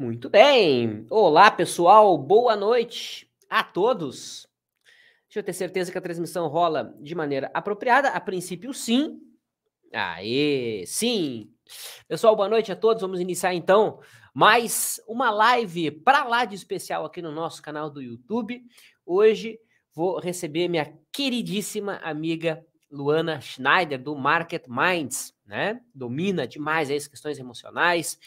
Muito bem. Olá, pessoal. Boa noite a todos. Deixa eu ter certeza que a transmissão rola de maneira apropriada. A princípio, sim. Aê, sim. Pessoal, boa noite a todos. Vamos iniciar então mais uma live para lá de especial aqui no nosso canal do YouTube. Hoje vou receber minha queridíssima amiga Luana Schneider do Market Minds, né? Domina demais as questões emocionais,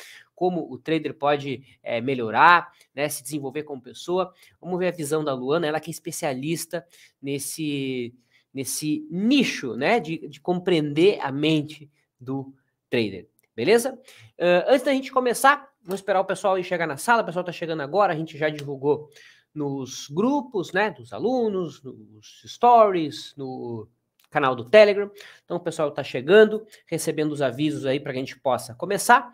como o trader pode é, melhorar, né, se desenvolver como pessoa. Vamos ver a visão da Luana, ela que é especialista nesse, nesse nicho né, de, de compreender a mente do trader. Beleza? Uh, antes da gente começar, vamos esperar o pessoal ir chegar na sala. O pessoal está chegando agora, a gente já divulgou nos grupos, né, dos alunos, nos stories, no canal do Telegram. Então o pessoal está chegando, recebendo os avisos aí para que a gente possa começar.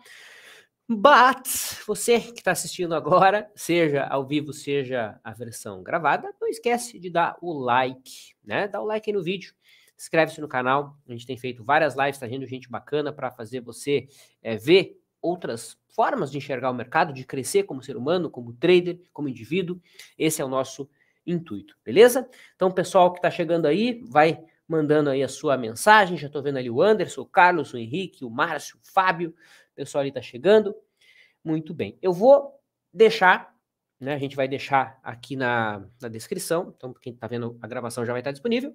But você que está assistindo agora, seja ao vivo, seja a versão gravada, não esquece de dar o like, né? Dá o like aí no vídeo, inscreve-se no canal. A gente tem feito várias lives, tá vendo gente bacana para fazer você é, ver outras formas de enxergar o mercado, de crescer como ser humano, como trader, como indivíduo. Esse é o nosso intuito, beleza? Então, pessoal que está chegando aí, vai mandando aí a sua mensagem. Já estou vendo ali o Anderson, o Carlos, o Henrique, o Márcio, o Fábio. O pessoal ali está chegando. Muito bem. Eu vou deixar, né? A gente vai deixar aqui na, na descrição. Então, quem está vendo a gravação já vai estar tá disponível.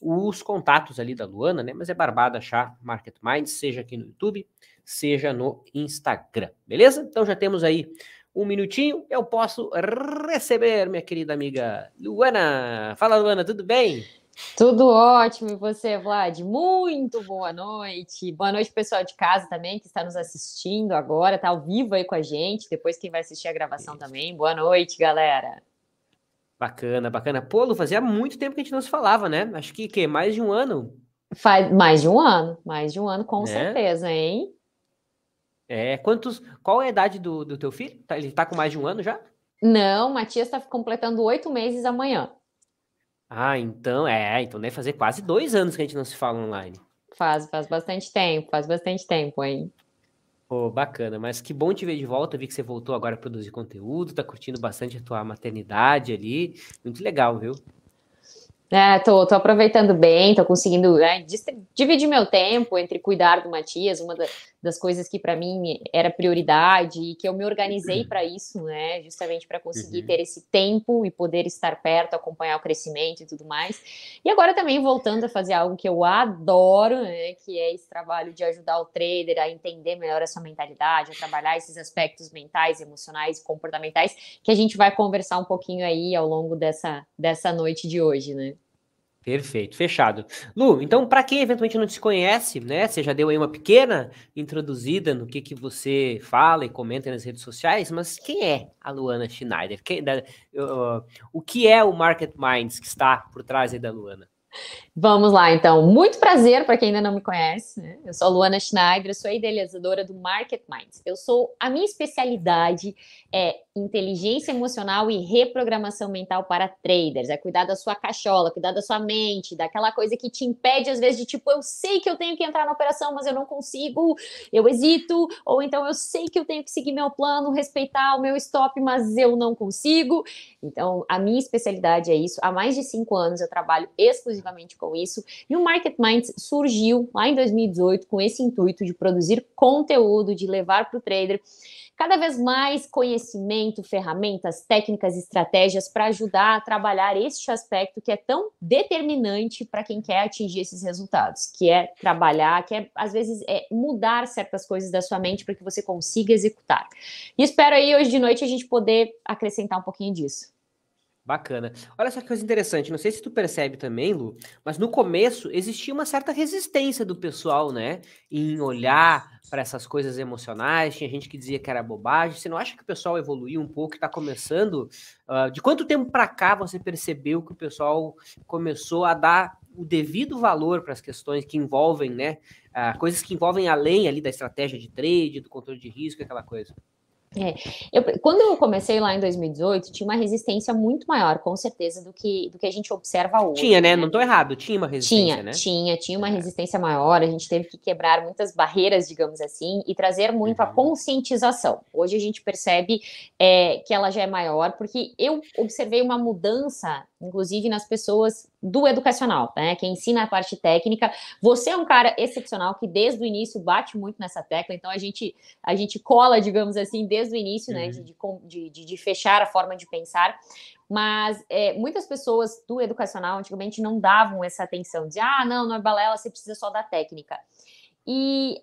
Os contatos ali da Luana, né? Mas é barbado achar Market Minds, seja aqui no YouTube, seja no Instagram, beleza? Então já temos aí um minutinho. Eu posso receber minha querida amiga Luana. Fala, Luana, tudo bem? Tudo ótimo, e você, Vlad? Muito boa noite. Boa noite, pessoal de casa também que está nos assistindo agora, está ao vivo aí com a gente. Depois, quem vai assistir a gravação também. Boa noite, galera. Bacana, bacana. Polo, fazia muito tempo que a gente não se falava, né? Acho que, que mais de um ano. Faz mais de um ano, mais de um ano, com né? certeza, hein? É, quantos. Qual é a idade do, do teu filho? Tá, ele está com mais de um ano já? Não, Matias está completando oito meses amanhã. Ah, então, é, então deve fazer quase dois anos que a gente não se fala online. Faz, faz bastante tempo, faz bastante tempo, hein? Pô, bacana, mas que bom te ver de volta, vi que você voltou agora a produzir conteúdo, tá curtindo bastante a tua maternidade ali, muito legal, viu? né, tô, tô aproveitando bem, tô conseguindo né, dividir meu tempo entre cuidar do Matias, uma da, das coisas que para mim era prioridade e que eu me organizei para isso, né, justamente para conseguir uhum. ter esse tempo e poder estar perto, acompanhar o crescimento e tudo mais. E agora também voltando a fazer algo que eu adoro, né, que é esse trabalho de ajudar o trader a entender melhor a sua mentalidade, a trabalhar esses aspectos mentais, emocionais e comportamentais, que a gente vai conversar um pouquinho aí ao longo dessa, dessa noite de hoje, né? Perfeito, fechado. Lu, então para quem eventualmente não te conhece, né, você já deu aí uma pequena introduzida no que, que você fala e comenta nas redes sociais, mas quem é a Luana Schneider? Quem, da, uh, o que é o Market Minds que está por trás da Luana? Vamos lá, então. Muito prazer para quem ainda não me conhece. Né? Eu sou a Luana Schneider, sou a idealizadora do Market Minds. Eu sou a minha especialidade é inteligência emocional e reprogramação mental para traders. É cuidar da sua cachola, cuidar da sua mente, daquela coisa que te impede às vezes de tipo, eu sei que eu tenho que entrar na operação, mas eu não consigo, eu hesito, ou então eu sei que eu tenho que seguir meu plano, respeitar o meu stop, mas eu não consigo. Então, a minha especialidade é isso. Há mais de cinco anos eu trabalho exclusivamente com isso. E o Market Minds surgiu lá em 2018 com esse intuito de produzir conteúdo, de levar para o trader cada vez mais conhecimento, ferramentas, técnicas, estratégias para ajudar a trabalhar este aspecto que é tão determinante para quem quer atingir esses resultados, que é trabalhar, que é às vezes é mudar certas coisas da sua mente para que você consiga executar. E espero aí hoje de noite a gente poder acrescentar um pouquinho disso. Bacana. Olha só que coisa interessante, não sei se tu percebe também, Lu, mas no começo existia uma certa resistência do pessoal, né, em olhar para essas coisas emocionais. Tinha gente que dizia que era bobagem. Você não acha que o pessoal evoluiu um pouco, está começando? Uh, de quanto tempo para cá você percebeu que o pessoal começou a dar o devido valor para as questões que envolvem, né, uh, coisas que envolvem além ali da estratégia de trade, do controle de risco, aquela coisa? É, eu, quando eu comecei lá em 2018, tinha uma resistência muito maior, com certeza, do que, do que a gente observa hoje. Tinha, né? né? Não estou errado, tinha uma resistência, tinha, né? Tinha, tinha uma é. resistência maior, a gente teve que quebrar muitas barreiras, digamos assim, e trazer muito uhum. a conscientização. Hoje a gente percebe é, que ela já é maior, porque eu observei uma mudança, inclusive, nas pessoas do educacional, né? Quem ensina a parte técnica. Você é um cara excepcional que desde o início bate muito nessa tecla, então a gente a gente cola, digamos assim, desde o início, né? uhum. né? De, de, de, de, fechar a forma de pensar. Mas é, muitas pessoas do educacional antigamente não davam essa atenção de ah, não, não é balela, você precisa só da técnica. E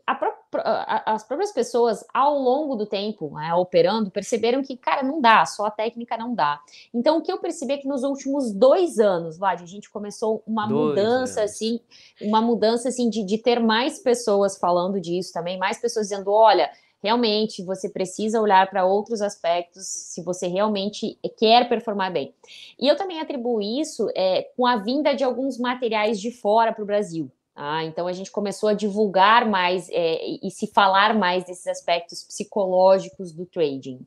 as próprias pessoas, ao longo do tempo, né, operando, perceberam que, cara, não dá, só a técnica não dá. Então, o que eu percebi é que nos últimos dois anos, Vlad, a gente começou uma dois mudança, anos. assim, uma mudança, assim, de, de ter mais pessoas falando disso também, mais pessoas dizendo, olha, realmente você precisa olhar para outros aspectos se você realmente quer performar bem. E eu também atribuo isso é, com a vinda de alguns materiais de fora para o Brasil. Ah, então a gente começou a divulgar mais é, e se falar mais desses aspectos psicológicos do trading.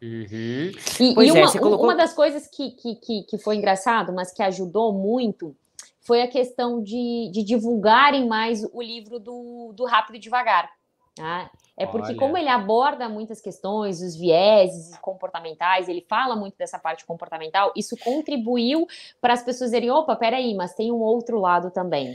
Uhum. E, e é, uma, é, colocou... uma, das coisas que, que, que, foi engraçado, mas que ajudou muito, foi a questão de, de divulgarem mais o livro do, do Rápido e Devagar. Tá? É porque, Olha. como ele aborda muitas questões, os vieses comportamentais, ele fala muito dessa parte comportamental, isso contribuiu para as pessoas dizerem: opa, peraí, mas tem um outro lado também.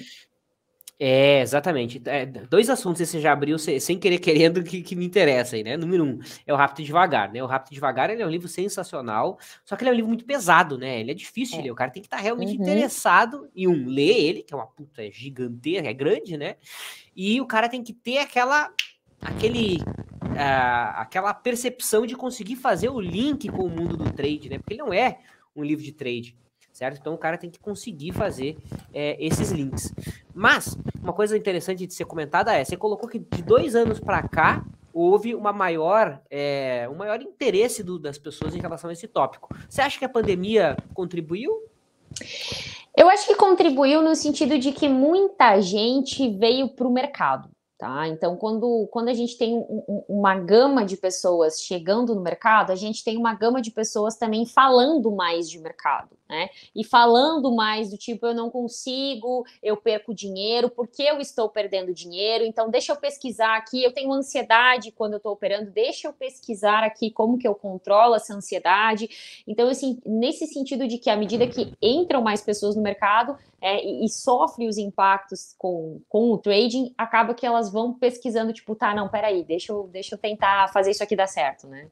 É, exatamente. É, dois assuntos você já abriu sem querer querendo que, que, me aí, né? Número um é o Rápido e Devagar, né? O Rápido e Devagar é um livro sensacional, só que ele é um livro muito pesado, né? Ele é difícil é. de ler, o cara tem que estar tá realmente uhum. interessado em um, ler ele, que é uma puta é gigantesca, é grande, né? E o cara tem que ter aquela aquele uh, aquela percepção de conseguir fazer o link com o mundo do trade, né? Porque ele não é um livro de trade certo? Então o cara tem que conseguir fazer é, esses links. Mas, uma coisa interessante de ser comentada é, você colocou que de dois anos para cá houve uma maior, é, um maior interesse do, das pessoas em relação a esse tópico. Você acha que a pandemia contribuiu? Eu acho que contribuiu no sentido de que muita gente veio para o mercado. Tá? Então, quando, quando a gente tem um, uma gama de pessoas chegando no mercado, a gente tem uma gama de pessoas também falando mais de mercado. Né? E falando mais do tipo, eu não consigo, eu perco dinheiro, porque eu estou perdendo dinheiro, então deixa eu pesquisar aqui, eu tenho ansiedade quando eu estou operando, deixa eu pesquisar aqui como que eu controlo essa ansiedade. Então, assim, nesse sentido de que à medida que entram mais pessoas no mercado é, e, e sofrem os impactos com, com o trading, acaba que elas vão pesquisando, tipo, tá, não, peraí, deixa eu, deixa eu tentar fazer isso aqui dar certo, né?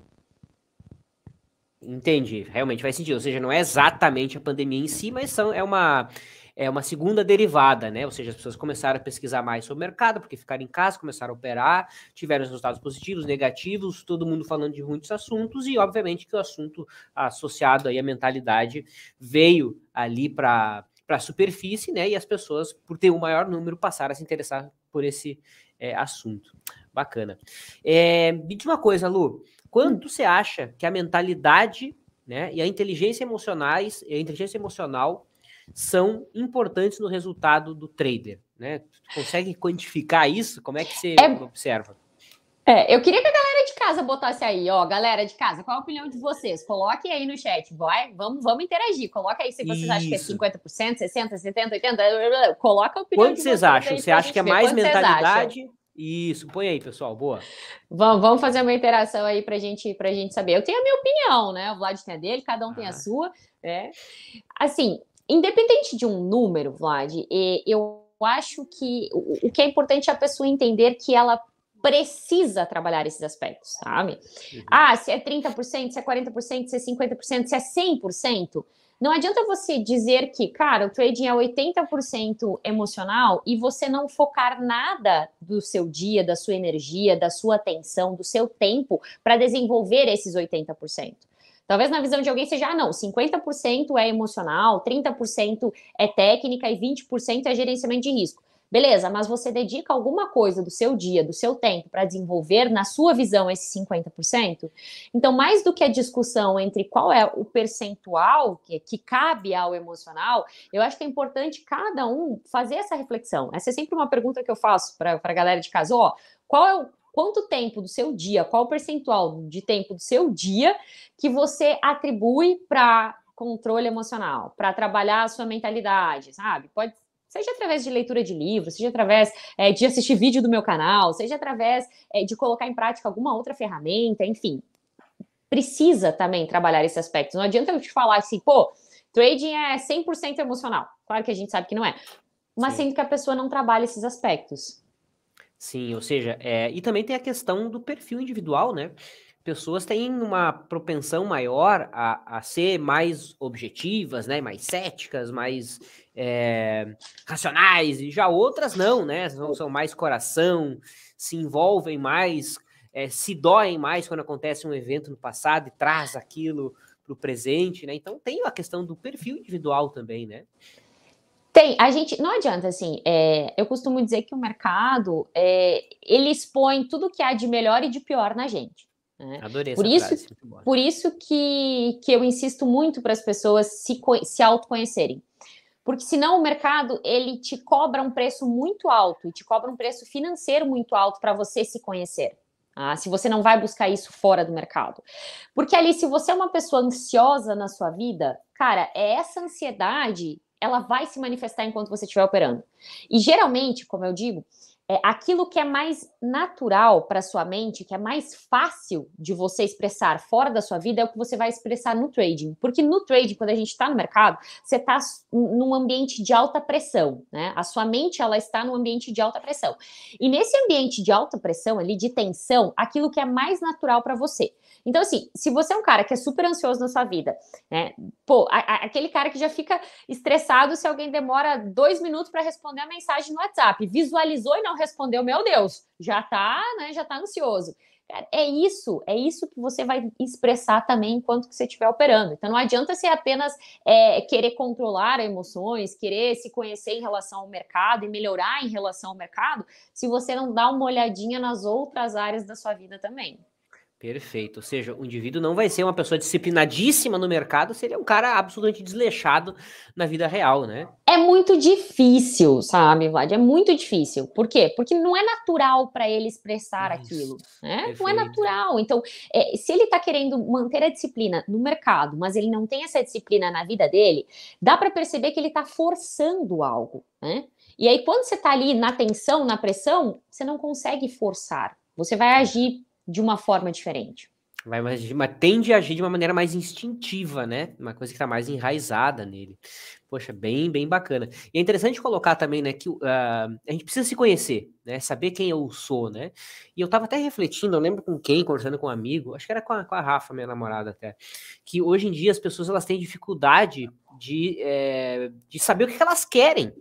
Entendi, realmente faz sentido. Ou seja, não é exatamente a pandemia em si, mas são, é uma é uma segunda derivada, né? Ou seja, as pessoas começaram a pesquisar mais sobre o mercado, porque ficaram em casa, começaram a operar, tiveram resultados positivos, negativos, todo mundo falando de muitos assuntos, e obviamente que o assunto associado aí à mentalidade veio ali para a superfície, né? E as pessoas, por ter um maior número, passaram a se interessar por esse é, assunto. Bacana. É, me diz uma coisa, Lu. Quanto hum. você acha que a mentalidade né, e a inteligência emocionais, a inteligência emocional são importantes no resultado do trader? Né? Tu consegue quantificar isso? Como é que você é... observa? É, eu queria que a galera de casa botasse aí, ó, galera de casa, qual a opinião de vocês? Coloquem aí no chat, vai, vamos, vamos interagir. Coloca aí se vocês Isso. acham que é 50%, 60%, 70%, 80%, blá, blá, blá. coloca a opinião Quanto de vocês. É quanto vocês acham? Você acha que é mais mentalidade? Isso, põe aí, pessoal, boa. Vamos, vamos fazer uma interação aí para gente, a gente saber. Eu tenho a minha opinião, né? O Vlad tem a dele, cada um ah. tem a ah. sua, né? Assim, independente de um número, Vlad, eu acho que o que é importante é a pessoa entender que ela precisa trabalhar esses aspectos, sabe? Uhum. Ah, se é 30%, se é 40%, se é 50%, se é 100%, não adianta você dizer que, cara, o trading é 80% emocional e você não focar nada do seu dia, da sua energia, da sua atenção, do seu tempo para desenvolver esses 80%. Talvez na visão de alguém seja, ah, não, 50% é emocional, 30% é técnica e 20% é gerenciamento de risco. Beleza, mas você dedica alguma coisa do seu dia, do seu tempo, para desenvolver, na sua visão, esse 50%? Então, mais do que a discussão entre qual é o percentual que, que cabe ao emocional, eu acho que é importante cada um fazer essa reflexão. Essa é sempre uma pergunta que eu faço para a galera de casa: ó, qual é o quanto tempo do seu dia, qual percentual de tempo do seu dia que você atribui para controle emocional, para trabalhar a sua mentalidade, sabe? Pode Seja através de leitura de livros, seja através é, de assistir vídeo do meu canal, seja através é, de colocar em prática alguma outra ferramenta, enfim. Precisa também trabalhar esse aspecto. Não adianta eu te falar assim, pô, trading é 100% emocional. Claro que a gente sabe que não é. Mas Sim. sendo que a pessoa não trabalha esses aspectos. Sim, ou seja, é, e também tem a questão do perfil individual, né? pessoas têm uma propensão maior a, a ser mais objetivas, né, mais céticas, mais é, racionais, e já outras não, né, são, são mais coração, se envolvem mais, é, se doem mais quando acontece um evento no passado e traz aquilo para o presente, né, então tem a questão do perfil individual também, né. Tem, a gente não adianta assim. É, eu costumo dizer que o mercado é, ele expõe tudo que há de melhor e de pior na gente. Né? Adorei por essa isso, frase. Por isso que, que eu insisto muito para as pessoas se, se autoconhecerem. Porque senão o mercado ele te cobra um preço muito alto e te cobra um preço financeiro muito alto para você se conhecer. Ah, se você não vai buscar isso fora do mercado. Porque ali, se você é uma pessoa ansiosa na sua vida, cara, é essa ansiedade, ela vai se manifestar enquanto você estiver operando. E geralmente, como eu digo, é, aquilo que é mais natural para sua mente, que é mais fácil de você expressar fora da sua vida, é o que você vai expressar no trading. Porque no trading, quando a gente está no mercado, você está num ambiente de alta pressão, né? A sua mente ela está num ambiente de alta pressão. E nesse ambiente de alta pressão ali, de tensão, aquilo que é mais natural para você. Então, assim, se você é um cara que é super ansioso na sua vida, né? Pô, a, a, aquele cara que já fica estressado se alguém demora dois minutos para responder a mensagem no WhatsApp, visualizou e não respondeu, meu Deus, já tá, né, já tá ansioso. É isso, é isso que você vai expressar também enquanto que você estiver operando. Então não adianta você apenas é, querer controlar emoções, querer se conhecer em relação ao mercado e melhorar em relação ao mercado, se você não dá uma olhadinha nas outras áreas da sua vida também. Perfeito. Ou seja, o indivíduo não vai ser uma pessoa disciplinadíssima no mercado se ele é um cara absolutamente desleixado na vida real, né? É muito difícil, sabe, Vlad? É muito difícil. Por quê? Porque não é natural para ele expressar Isso. aquilo. Né? Não é natural. Então, é, se ele está querendo manter a disciplina no mercado, mas ele não tem essa disciplina na vida dele, dá para perceber que ele está forçando algo, né? E aí, quando você está ali na tensão, na pressão, você não consegue forçar. Você vai agir de uma forma diferente. Vai, mas, tende a agir de uma maneira mais instintiva, né? Uma coisa que está mais enraizada nele. Poxa, bem, bem bacana. E é interessante colocar também, né, que uh, a gente precisa se conhecer, né? Saber quem eu sou, né? E eu estava até refletindo, eu lembro com quem, conversando com um amigo, acho que era com a, com a, Rafa, minha namorada até, que hoje em dia as pessoas elas têm dificuldade de, é, de saber o que, elas querem,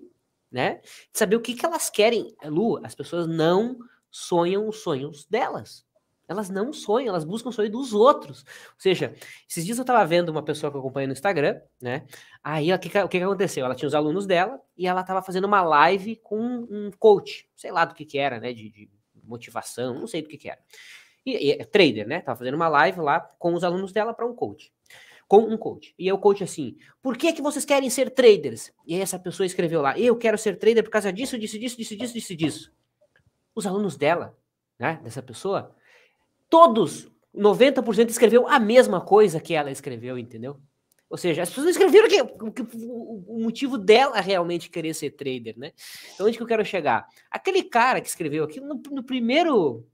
né? De saber o que, que elas querem. Lu, as pessoas não sonham os sonhos delas. Elas não sonham, elas buscam o sonho dos outros. Ou seja, esses dias eu estava vendo uma pessoa que eu acompanho no Instagram, né? Aí o que, que, que aconteceu? Ela tinha os alunos dela e ela estava fazendo uma live com um coach, sei lá do que que era, né? De, de motivação, não sei do que que era. E, e, é trader, né? Tava fazendo uma live lá com os alunos dela para um coach. Com um coach. E aí o coach assim, por que que vocês querem ser traders? E aí essa pessoa escreveu lá, eu quero ser trader por causa disso, disso, disso, disso, disso, disso, disso. Os alunos dela, né? Dessa pessoa, todos, 90% escreveu a mesma coisa que ela escreveu, entendeu? Ou seja, as pessoas não escreveram que, que, o motivo dela realmente querer ser trader, né? Então, onde que eu quero chegar? Aquele cara que escreveu aqui, no, no primeiro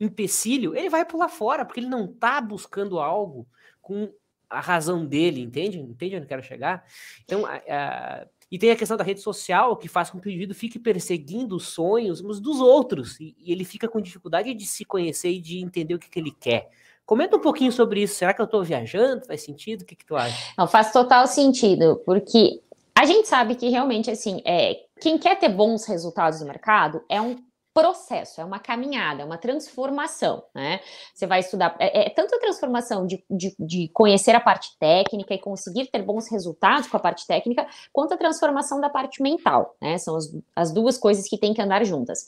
empecilho, ele vai pular fora, porque ele não tá buscando algo com a razão dele, entende? Entende onde eu quero chegar? Então, a, a e tem a questão da rede social que faz com que o indivíduo fique perseguindo os sonhos uns dos outros e, e ele fica com dificuldade de se conhecer e de entender o que, que ele quer. Comenta um pouquinho sobre isso. Será que eu estou viajando? Faz sentido? O que, que tu acha? Não, faz total sentido, porque a gente sabe que realmente assim é quem quer ter bons resultados no mercado é um processo, é uma caminhada, é uma transformação, né? Você vai estudar, é, é, é tanto a transformação de, de, de, conhecer a parte técnica e conseguir ter bons resultados com a parte técnica, quanto a transformação da parte mental, né? São as, as duas coisas que têm que andar juntas.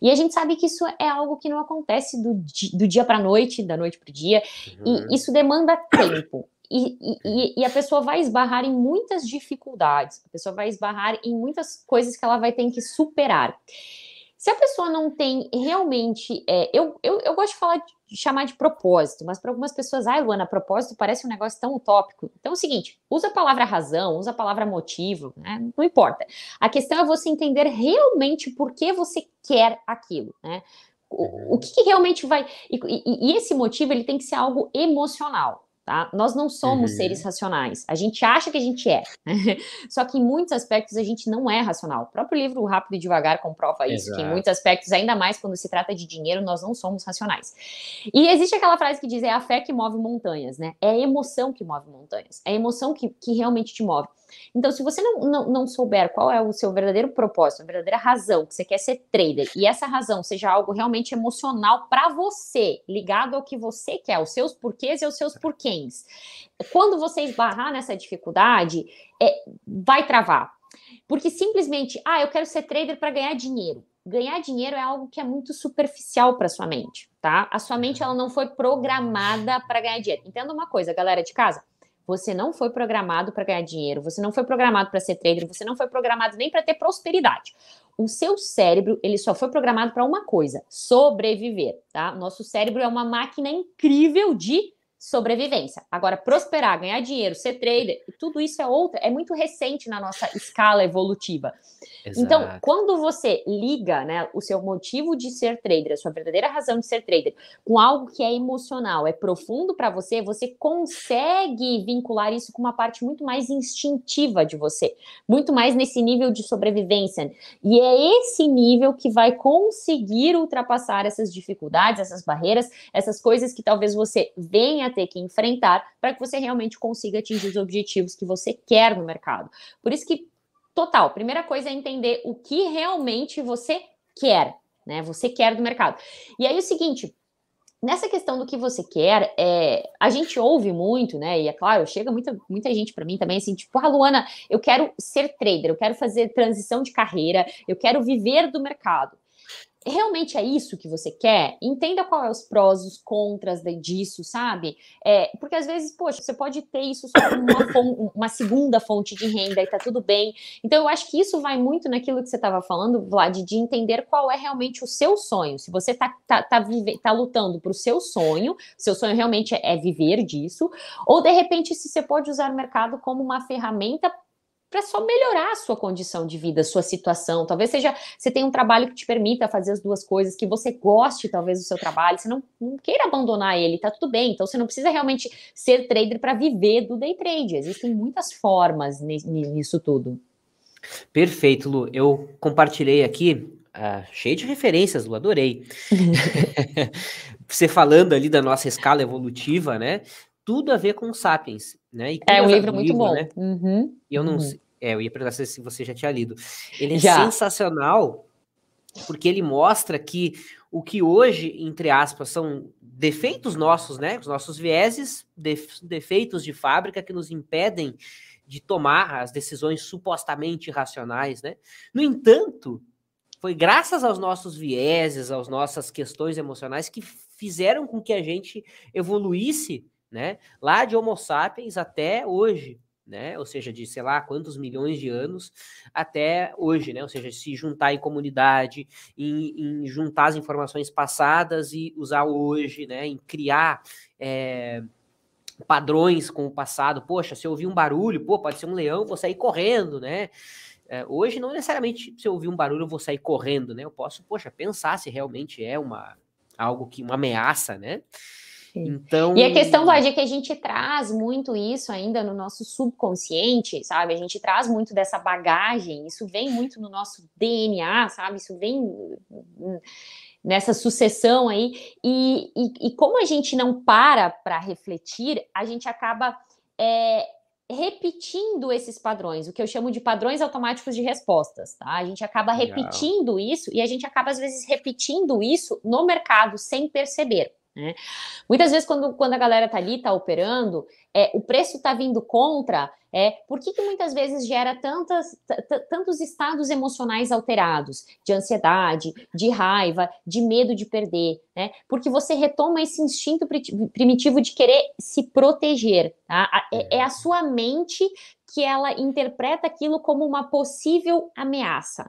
E a gente sabe que isso é algo que não acontece do, do dia para a noite, da noite para o dia, uhum. e isso demanda tempo. E, e, e, a pessoa vai esbarrar em muitas dificuldades, a pessoa vai esbarrar em muitas coisas que ela vai ter que superar. Se a pessoa não tem realmente. É, eu, eu, eu gosto de falar de chamar de propósito, mas para algumas pessoas, ai, Luana, propósito parece um negócio tão utópico. Então é o seguinte: usa a palavra razão, usa a palavra motivo, né? não importa. A questão é você entender realmente por que você quer aquilo, né? O, o que, que, realmente vai. E, e, e esse motivo ele tem que ser algo emocional. Tá? Nós não somos uhum. seres racionais. A gente acha que a gente é. Né? Só que em muitos aspectos a gente não é racional. O próprio livro Rápido e Devagar comprova Exato. isso, que em muitos aspectos, ainda mais quando se trata de dinheiro, nós não somos racionais. E existe aquela frase que diz: é a fé que move montanhas, né? É a emoção que move montanhas. É a emoção que, que realmente te move. Então, se você não, não, não souber qual é o seu verdadeiro propósito, a verdadeira razão que você quer ser trader, e essa razão seja algo realmente emocional para você, ligado ao que você quer, aos seus porquês e aos seus porquês, quando você esbarrar nessa dificuldade, é, vai travar. Porque simplesmente, ah, eu quero ser trader para ganhar dinheiro ganhar dinheiro é algo que é muito superficial para sua mente, tá? A sua mente uhum. ela não foi programada para ganhar dinheiro. Entenda uma coisa, galera de casa. Você não foi programado para ganhar dinheiro, você não foi programado para ser trader, você não foi programado nem para ter prosperidade. O seu cérebro, ele só foi programado para uma coisa: sobreviver, tá? Nosso cérebro é uma máquina incrível de sobrevivência. Agora, prosperar, ganhar dinheiro, ser trader, tudo isso é outra, é muito recente na nossa escala evolutiva. Então, Exato. Então, quando você liga né, o seu motivo de ser trader, a sua verdadeira razão de ser trader, com algo que é emocional, é profundo para você, você consegue vincular isso com uma parte muito mais instintiva de você, muito mais nesse nível de sobrevivência. E é esse nível que vai conseguir ultrapassar essas dificuldades, essas barreiras, essas coisas que talvez você venha ter que enfrentar para que você realmente consiga atingir os objetivos que você quer no mercado. Por isso que, total, primeira coisa é entender o que realmente você quer, né? Você quer do mercado. E aí o seguinte, nessa questão do que você quer, é, a gente ouve muito, né? E é claro, chega muita, muita gente para mim também, assim, tipo, ah, Luana, eu quero ser trader, eu quero fazer transição de carreira, eu quero viver do mercado realmente é isso que você quer? Entenda qual é os prós, os contras disso, sabe? É, porque às vezes, poxa, você pode ter isso como uma, uma, segunda fonte de renda e tá tudo bem. Então, eu acho que isso vai muito naquilo que você estava falando, Vlad, de entender qual é realmente o seu sonho. Se você tá, tá, tá, vive, tá lutando pro seu sonho, seu sonho realmente é, é viver disso, ou de repente, se você pode usar o mercado como uma ferramenta para só melhorar a sua condição de vida, sua situação. Talvez seja você tenha um trabalho que te permita fazer as duas coisas, que você goste, talvez, do seu trabalho, você não, não queira abandonar ele, tá tudo bem. Então você não precisa realmente ser trader para viver do day trade. Existem muitas formas nisso tudo. Perfeito, Lu. Eu compartilhei aqui ah, cheio de referências, Lu, adorei. Você falando ali da nossa escala evolutiva, né? Tudo a ver com Sapiens. Né? é um livro muito bom. Né? Uhum. E eu não uhum. É, eu ia perguntar se você já tinha lido. Ele é já. sensacional porque ele mostra que o que hoje, entre aspas, são defeitos nossos, né? Os nossos vieses, defeitos de fábrica que nos impedem de tomar as decisões supostamente racionais, né? No entanto, foi graças aos nossos vieses, às nossas questões emocionais que fizeram com que a gente evoluísse né? Lá de Homo sapiens até hoje, né? Ou seja, de sei lá quantos milhões de anos até hoje, né? Ou seja, se juntar em comunidade, em, em juntar as informações passadas e usar hoje, né? Em criar é, padrões com o passado. Poxa, se eu ouvir um barulho, pô, pode ser um leão, vou sair correndo, né? É, hoje não necessariamente se eu ouvir um barulho eu vou sair correndo, né? Eu posso, poxa, pensar se realmente é uma algo que uma ameaça, né? Então... E a questão do AG é que a gente traz muito isso ainda no nosso subconsciente, sabe? A gente traz muito dessa bagagem, isso vem muito no nosso DNA, sabe? Isso vem hum, nessa sucessão aí. E, e, e como a gente não para para refletir, a gente acaba é, repetindo esses padrões, o que eu chamo de padrões automáticos de respostas, tá? A gente acaba repetindo isso e a gente acaba, às vezes, repetindo isso no mercado sem perceber. Né? Muitas vezes, quando, quando a galera está ali, está operando, é, o preço está vindo contra, é, por que, que muitas vezes gera tantas, tantos estados emocionais alterados, de ansiedade, de raiva, de medo de perder, né? Porque você retoma esse instinto primitivo de querer se proteger, tá? é, é a sua mente que ela interpreta aquilo como uma possível ameaça.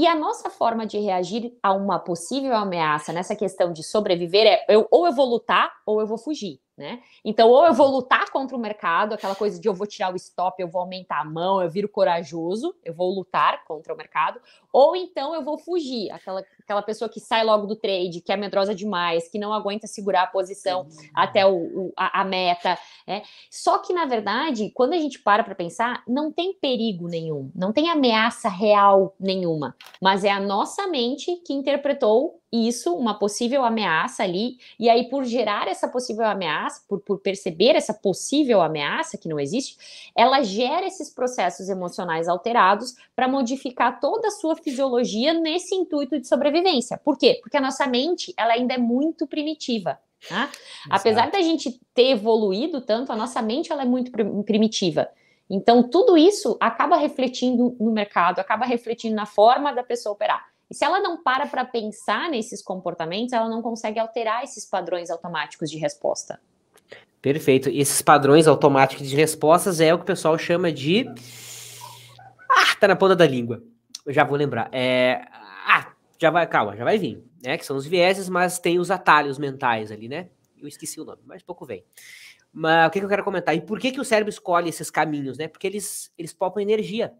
E a nossa forma de reagir a uma possível ameaça nessa questão de sobreviver é eu, ou eu vou lutar ou eu vou fugir. Né? Então, ou eu vou lutar contra o mercado, aquela coisa de eu vou tirar o stop, eu vou aumentar a mão, eu viro corajoso, eu vou lutar contra o mercado, ou então eu vou fugir, aquela, aquela pessoa que sai logo do trade, que é medrosa demais, que não aguenta segurar a posição Sim. até o, o, a, a, meta. Né? Só que, na verdade, quando a gente para para pensar, não tem perigo nenhum, não tem ameaça real nenhuma, mas é a nossa mente que interpretou isso, uma possível ameaça ali, e aí por gerar essa possível ameaça, por, por perceber essa possível ameaça que não existe, ela gera esses processos emocionais alterados para modificar toda a sua fisiologia nesse intuito de sobrevivência. Por quê? Porque a nossa mente, ela ainda é muito primitiva, tá? Apesar da gente ter evoluído tanto, a nossa mente ela é muito primitiva. Então, tudo isso acaba refletindo no mercado, acaba refletindo na forma da pessoa operar. E se ela não para para pensar nesses comportamentos, ela não consegue alterar esses padrões automáticos de resposta. Perfeito. E esses padrões automáticos de respostas é o que o pessoal chama de. Ah, tá na ponta da língua. Eu já vou lembrar. É... Ah, já vai, calma, já vai vir. Né? Que são os vieses, mas tem os atalhos mentais ali, né? Eu esqueci o nome, mas pouco vem. Mas o que, que eu quero comentar? E por que, que o cérebro escolhe esses caminhos, né? Porque eles, eles poupam energia,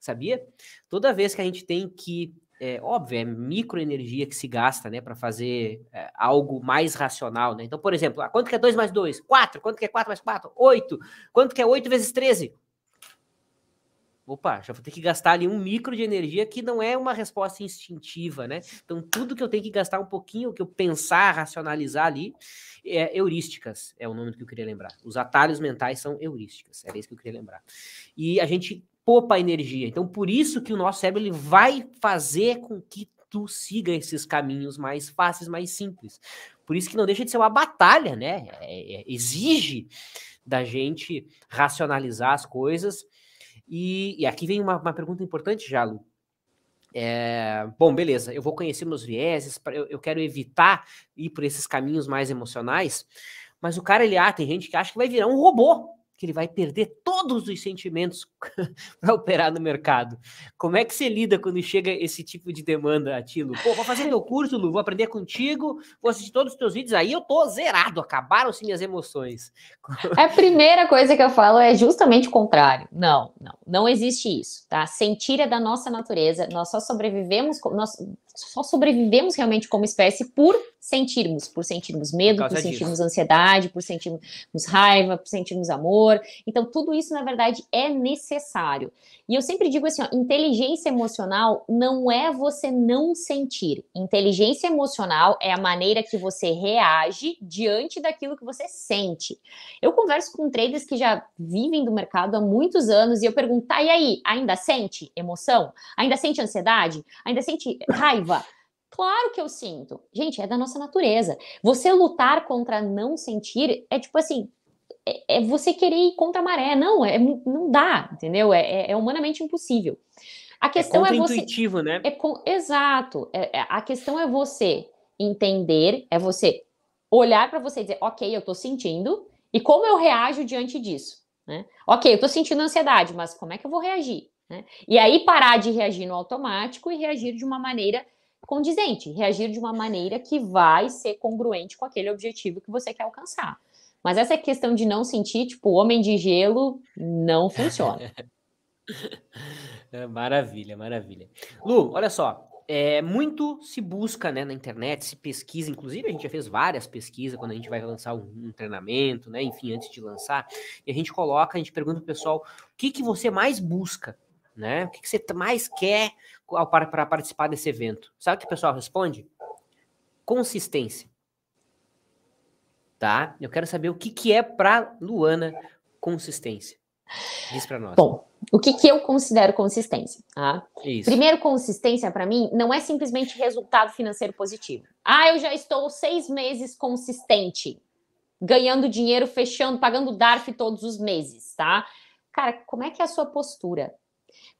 sabia? Toda vez que a gente tem que é, óbvio, é microenergia que se gasta, né, para fazer é, algo mais racional, né? Então, por exemplo, ah, quanto que é 2 mais 2? 4. Quanto que é 4 mais 4? 8. Quanto que é 8 vezes 13? Opa, já vou ter que gastar ali um micro de energia que não é uma resposta instintiva, né? Então, tudo que eu tenho que gastar um pouquinho, que eu pensar, racionalizar ali, é heurísticas, é o nome que eu queria lembrar. Os atalhos mentais são heurísticas, era isso que eu queria lembrar. E a gente poupa energia. Então, por isso que o nosso cérebro ele vai fazer com que tu siga esses caminhos mais fáceis, mais simples. Por isso que não deixa de ser uma batalha, né? É, é, exige da gente racionalizar as coisas. E, e aqui vem uma, uma, pergunta importante já, Lu. É, bom, beleza, eu vou conhecer meus vieses, eu, eu quero evitar ir por esses caminhos mais emocionais, mas o cara, ele, ah, tem gente que acha que vai virar um robô, que ele vai perder todos os sentimentos para operar no mercado. Como é que você lida quando chega esse tipo de demanda, Atilo? Pô, vou fazer meu curso, Lu, vou aprender contigo, vou assistir todos os teus vídeos, aí eu tô zerado, acabaram-se minhas emoções. É a primeira coisa que eu falo é justamente o contrário. Não, não, não existe isso, tá? Sentir é da nossa natureza, nós só sobrevivemos, nós só sobrevivemos realmente como espécie por sentirmos, por sentirmos medo, por, por sentirmos disso. ansiedade, por sentirmos raiva, por sentirmos amor. Então, tudo isso, na verdade, é necessário. E eu sempre digo assim: ó, inteligência emocional não é você não sentir. Inteligência emocional é a maneira que você reage diante daquilo que você sente. Eu converso com traders que já vivem do mercado há muitos anos e eu pergunto: tá, e aí, ainda sente emoção? Ainda sente ansiedade? Ainda sente raiva? raiva. Claro que eu sinto. Gente, é da nossa natureza. Você lutar contra não sentir é tipo assim. É, é você querer ir contra a maré. Não, é, não dá, entendeu? É, é, é humanamente impossível. A é questão é, é você. Intuitivo, né? É Exato. a questão é você entender, é você olhar para você e dizer, ok, eu estou sentindo, e como eu reajo diante disso? Né? Ok, eu estou sentindo ansiedade, mas como é que eu vou reagir? Né? E aí parar de reagir no automático e reagir de uma maneira condizente, reagir de uma maneira que vai ser congruente com aquele objetivo que você quer alcançar. Mas essa questão de não sentir, tipo, homem de gelo, não funciona. É, maravilha, maravilha. Lu, olha só. É, muito se busca né, na internet, se pesquisa, inclusive a gente já fez várias pesquisas quando a gente vai lançar um, um treinamento, né, enfim, antes de lançar, e a gente coloca, a gente pergunta pro pessoal o que, que você mais busca, né? O que, que você mais quer para participar desse evento? Sabe o que o pessoal responde? Consistência. Tá? Eu quero saber o que, que é para Luana consistência. Diz para nós. Bom, o que, que eu considero consistência? Ah, Isso. Primeiro, consistência para mim não é simplesmente resultado financeiro positivo. Ah, eu já estou seis meses consistente, ganhando dinheiro, fechando, pagando DARF todos os meses, tá? Cara, como é que é a sua postura?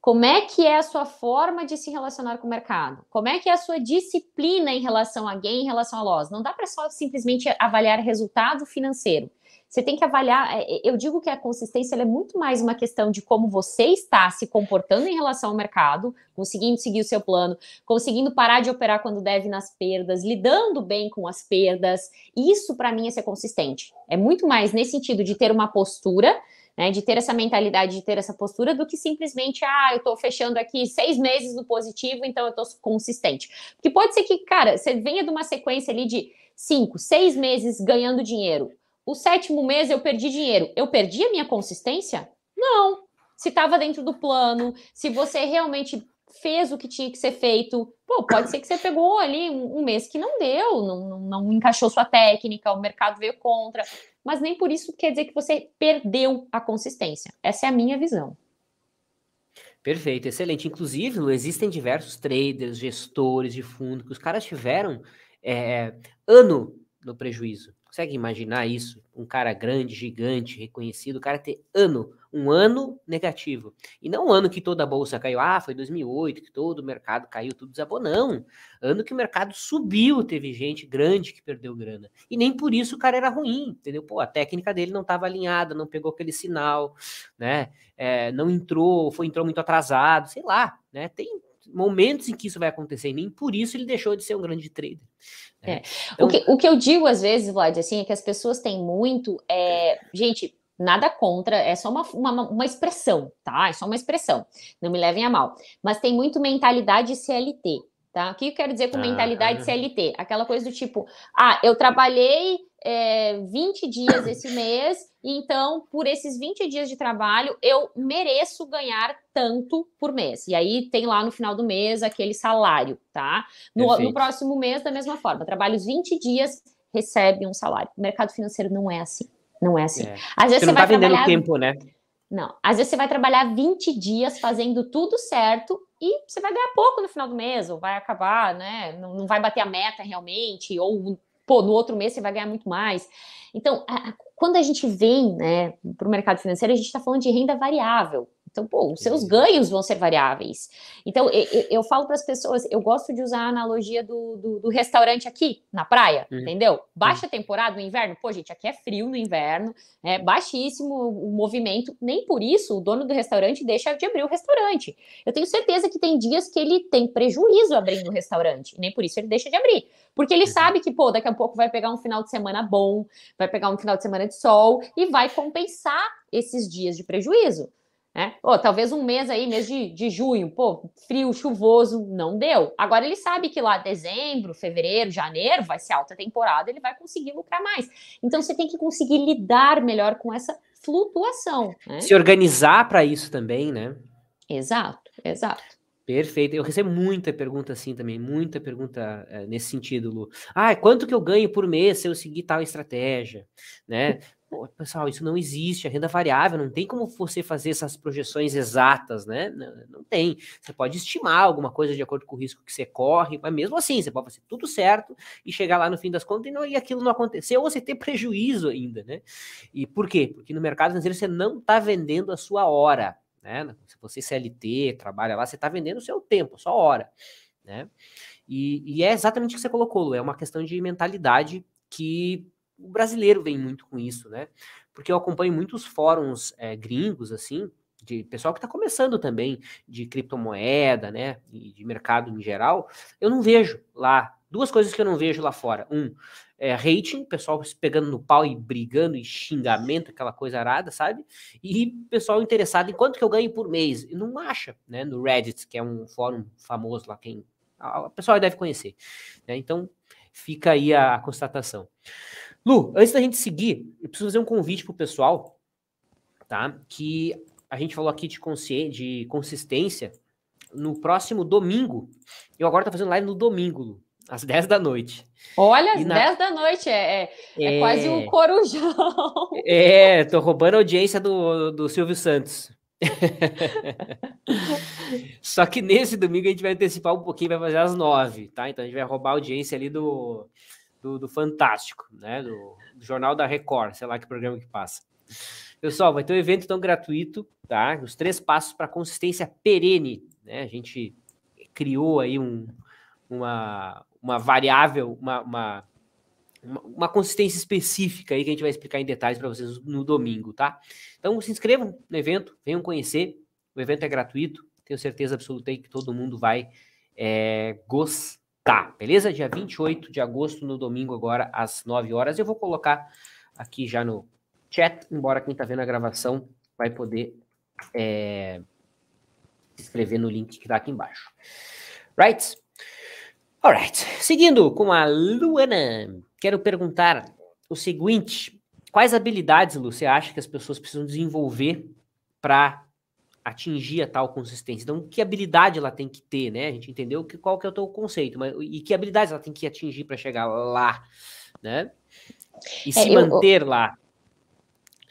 Como é que é a sua forma de se relacionar com o mercado? Como é que é a sua disciplina em relação a gain, em relação a loss? Não dá para só simplesmente avaliar resultado financeiro. Você tem que avaliar. É, é, eu digo que a consistência é muito mais uma questão de como você está se comportando em relação ao mercado, conseguindo seguir o seu plano, conseguindo parar de operar quando deve nas perdas, lidando bem com as perdas. Isso, para mim, é ser consistente. É muito mais nesse sentido de ter uma postura né? De ter essa mentalidade, de ter essa postura, do que simplesmente, ah, eu tô fechando aqui seis meses no positivo, então eu tô consistente. Porque pode ser que, cara, você venha de uma sequência ali de cinco, seis meses ganhando dinheiro. O sétimo mês eu perdi dinheiro. Eu perdi a minha consistência? Não. Se estava dentro do plano, se você realmente fez o que tinha que ser feito. Pô, pode ser que você pegou ali um, um mês que não deu, não, não, não, encaixou sua técnica, o mercado veio contra, mas nem por isso quer dizer que você perdeu a consistência. Essa é a minha visão. Perfeito, excelente. Inclusive, Lu, existem diversos traders, gestores de fundo, que os caras tiveram é, ano no prejuízo. Consegue imaginar isso? Um cara grande, gigante, reconhecido, o cara ter ano, um ano negativo. E não um ano que toda a bolsa caiu. Ah, foi 2008 que todo o mercado caiu, tudo desabou. Não. Ano que o mercado subiu, teve gente grande que perdeu grana. E nem por isso o cara era ruim, entendeu? Pô, a técnica dele não estava alinhada, não pegou aquele sinal, né? É, não entrou, foi entrou muito atrasado, sei lá, né? Tem momentos em que isso vai acontecer e nem por isso ele deixou de ser um grande trader. Né? É. Então... O, que, o que eu digo às vezes, Vlad, assim, é que as pessoas têm muito. É... Gente, nada contra, é só uma, uma, uma, expressão, tá? É só uma expressão. Não me levem a mal. Mas tem muito mentalidade CLT. Tá? O que eu quero dizer com ah, mentalidade ah. CLT? Aquela coisa do tipo, ah, eu trabalhei é, 20 dias esse mês, então por esses 20 dias de trabalho eu mereço ganhar tanto por mês. E aí tem lá no final do mês aquele salário, tá? No, no próximo mês, da mesma forma, trabalho os 20 dias, recebe um salário. O mercado financeiro não é assim. Não é assim. É. Às vezes você, você não tá vai tá vendendo trabalhar... tempo, né? Não. Às vezes você vai trabalhar 20 dias fazendo tudo certo e você vai ganhar pouco no final do mês, ou vai acabar, né? Não, não vai bater a meta realmente, ou pô, no outro mês você vai ganhar muito mais. Então, a, a, quando a gente vem né, para o mercado financeiro, a gente está falando de renda variável. Então, pô, os seus ganhos vão ser variáveis. Então, eu, eu falo para as pessoas, eu gosto de usar a analogia do, do, do restaurante aqui, na praia, uhum. entendeu? Baixa uhum. temporada no inverno, pô, gente, aqui é frio no inverno, é baixíssimo o movimento, nem por isso o dono do restaurante deixa de abrir o restaurante. Eu tenho certeza que tem dias que ele tem prejuízo abrindo o restaurante, nem por isso ele deixa de abrir. Porque ele uhum. sabe que, pô, daqui a pouco vai pegar um final de semana bom, vai pegar um final de semana de sol e vai compensar esses dias de prejuízo. Né? Ou talvez um mês aí, mês de, de junho, pô, frio, chuvoso, não deu. Agora ele sabe que lá dezembro, fevereiro, janeiro vai ser alta temporada, ele vai conseguir lucrar mais. Então você tem que conseguir lidar melhor com essa flutuação. Né? Se organizar para isso também, né? Exato, exato. Perfeito. Eu recebo muita pergunta assim também, muita pergunta é, nesse sentido, Lu. Ah, quanto que eu ganho por mês se eu seguir tal estratégia, né? Pô, pessoal, isso não existe, a renda é variável, não tem como você fazer essas projeções exatas, né? Não, não, tem. Você pode estimar alguma coisa de acordo com o risco que você corre, mas mesmo assim, você pode fazer tudo certo e chegar lá no fim das contas e, não, e aquilo não acontecer ou você ter prejuízo ainda, né? E por quê? Porque no mercado financeiro você não está vendendo a sua hora, né? Se você é CLT, trabalha lá, você está vendendo o seu tempo, a sua hora, né? E, e é exatamente o que você colocou, Lu, é uma questão de mentalidade que o brasileiro vem muito com isso, né? Porque eu acompanho muitos fóruns é, gringos, assim, de pessoal que está começando também, de criptomoeda, né? E de mercado em geral. Eu não vejo lá. Duas coisas que eu não vejo lá fora. Um, é, rating, pessoal se pegando no pau e brigando e xingamento, aquela coisa arada, sabe? E pessoal interessado em quanto que eu ganho por mês. E não acha, né? No Reddit, que é um fórum famoso lá, quem. A pessoa deve conhecer. Né? Então, fica aí a constatação. Lu, antes da gente seguir, eu preciso fazer um convite pro pessoal, tá? Que a gente falou aqui de, consci... de consistência. No próximo domingo, eu agora tô fazendo live no domingo, Lu, às 10 da noite. Olha, às na... 10 da noite, é, é, é... é quase um corujão. É, tô roubando a audiência do, do Silvio Santos. Só que nesse domingo a gente vai antecipar um pouquinho, vai fazer às 9, tá? Então a gente vai roubar a audiência ali do do, do Fantástico, né? Do, do, Jornal da Record, sei lá que programa que passa. Pessoal, vai ter um evento tão gratuito, tá? Os três passos para consistência perene, né? A gente criou aí um, uma, uma variável, uma, uma, uma consistência específica aí que a gente vai explicar em detalhes para vocês no domingo, tá? Então se inscrevam no evento, venham conhecer. O evento é gratuito, tenho certeza absoluta aí que todo mundo vai é, gostar Tá, beleza? Dia 28 de agosto, no domingo, agora às 9 horas. Eu vou colocar aqui já no chat, embora quem está vendo a gravação vai poder é, se inscrever no link que está aqui embaixo. Right? Alright. Seguindo com a Luana, quero perguntar o seguinte: quais habilidades, Lu, você acha que as pessoas precisam desenvolver para atingir a tal consistência. Então, que habilidade ela tem que ter, né? A gente entendeu que, qual que é o teu conceito, mas, e que habilidades ela tem que atingir para chegar lá, né? E é, se manter eu, lá.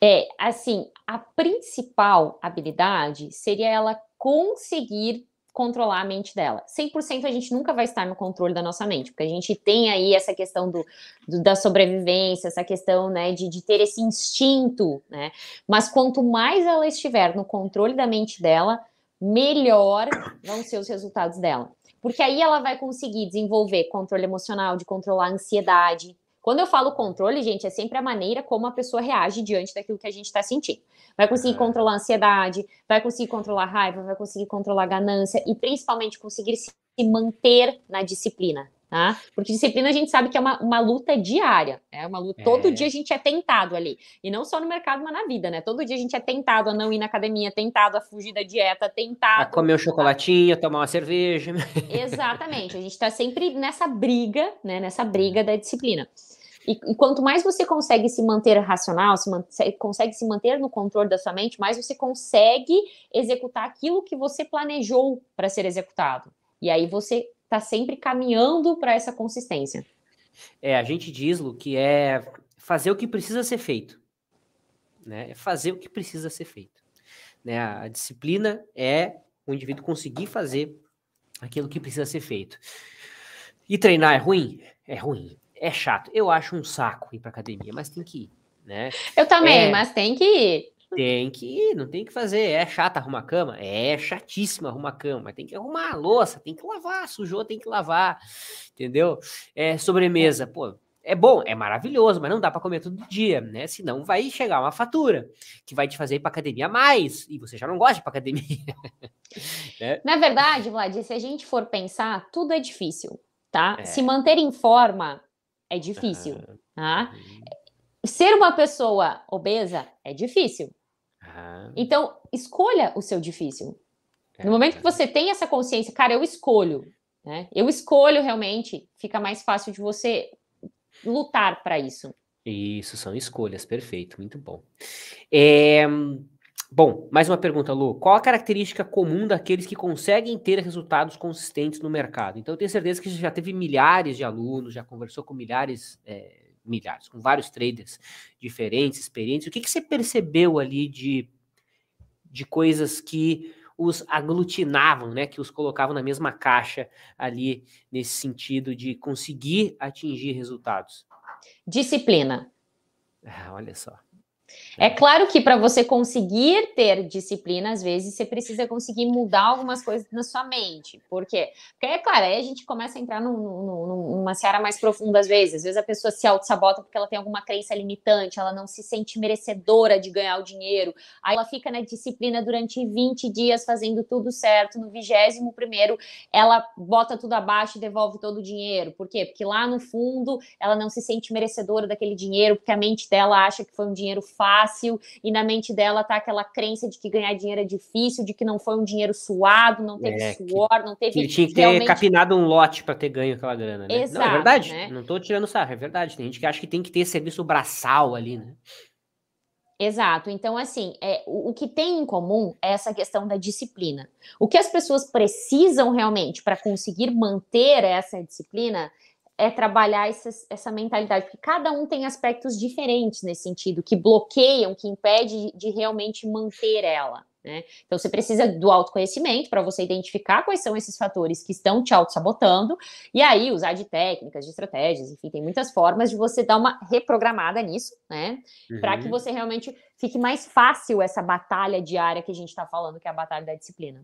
É, assim, a principal habilidade seria ela conseguir controlar a mente dela. 100% a gente nunca vai estar no controle da nossa mente, porque a gente tem aí essa questão do, do da sobrevivência, essa questão né, de, de ter esse instinto, né? Mas quanto mais ela estiver no controle da mente dela, melhor vão ser os resultados dela. Porque aí ela vai conseguir desenvolver controle emocional, de controlar a ansiedade, quando eu falo controle, gente, é sempre a maneira como a pessoa reage diante daquilo que a gente está sentindo. Vai conseguir é. controlar a ansiedade, vai conseguir controlar a raiva, vai conseguir controlar a ganância e principalmente conseguir se manter na disciplina. Tá? Porque disciplina a gente sabe que é uma, uma luta diária, é uma luta, é. todo dia a gente é tentado ali, e não só no mercado, mas na vida, né? Todo dia a gente é tentado a não ir na academia, tentado a fugir da dieta, tentado... A comer um chocolatinho, a tomar uma cerveja. Exatamente, a gente está sempre nessa briga, né? Nessa briga é. da disciplina. E, e, quanto mais você consegue se manter racional, se man consegue se manter no controle da sua mente, mais você consegue executar aquilo que você planejou para ser executado. E aí você está sempre caminhando para essa consistência. É, a gente diz, Lu, que é fazer o que precisa ser feito. Né? É fazer o que precisa ser feito. Né? A disciplina é o indivíduo conseguir fazer aquilo que precisa ser feito. E treinar é ruim? É ruim é chato. Eu acho um saco ir pra academia, mas tem que ir, né? Eu também, é... mas tem que ir. Tem que ir, não tem que fazer. É chato arrumar cama? É chatíssimo arrumar cama. Tem que arrumar a louça, tem que lavar, sujou, tem que lavar, entendeu? É sobremesa, pô, é bom, é maravilhoso, mas não dá para comer todo dia, né? Senão vai chegar uma fatura que vai te fazer ir para academia mais e você já não gosta de ir para academia. Né? Na verdade, Vlad, se a gente for pensar, tudo é difícil, tá? É. Se manter em forma é difícil, é, tá? uhum. tá? Ser uma pessoa obesa é difícil. Ah. Então, escolha o seu difícil. É, no momento que você tem essa consciência, cara, eu escolho, né? Eu escolho realmente, fica mais fácil de você lutar para isso. Isso, são escolhas, perfeito, muito bom. É, Bom, mais uma pergunta, Lu. Qual a característica comum daqueles que conseguem ter resultados consistentes no mercado? Então, eu tenho certeza que já teve milhares de alunos, já conversou com milhares, é, milhares, com vários traders diferentes, experientes. O que, que você percebeu ali de, de coisas que os aglutinavam, né, que os colocavam na mesma caixa ali nesse sentido de conseguir atingir resultados? Disciplina. Ah, olha só. É claro que para você conseguir ter disciplina, às vezes você precisa conseguir mudar algumas coisas na sua mente. Por quê? Porque, é claro, aí a gente começa a entrar num, num, numa seara mais profunda às vezes. Às vezes a pessoa se auto-sabota porque ela tem alguma crença limitante, ela não se sente merecedora de ganhar o dinheiro. Aí ela fica na disciplina durante 20 dias fazendo tudo certo. No vigésimo primeiro, ela bota tudo abaixo e devolve todo o dinheiro. Por quê? Porque lá no fundo ela não se sente merecedora daquele dinheiro, porque a mente dela acha que foi um dinheiro fácil fácil e na mente dela tá aquela crença de que ganhar dinheiro é difícil, de que não foi um dinheiro suado, não teve é, suor, não teve. Que tinha que ter capinado um lote para ter ganho aquela grana. Né? Exato, não, é verdade. Né? Não tô tirando sarro, é verdade. Tem gente que acha que tem que ter serviço braçal ali, né? Exato. Então, assim, é, o, o, que tem em comum é essa questão da disciplina. O que as pessoas precisam realmente para conseguir manter essa disciplina é trabalhar essa, essa mentalidade, porque cada um tem aspectos diferentes nesse sentido, que bloqueiam, que impede de realmente manter ela. Né? Então você precisa do autoconhecimento para você identificar quais são esses fatores que estão te auto-sabotando, e aí usar de técnicas, de estratégias, enfim, tem muitas formas de você dar uma reprogramada nisso, né? Uhum. Para que você realmente fique mais fácil essa batalha diária que a gente está falando, que é a batalha da disciplina.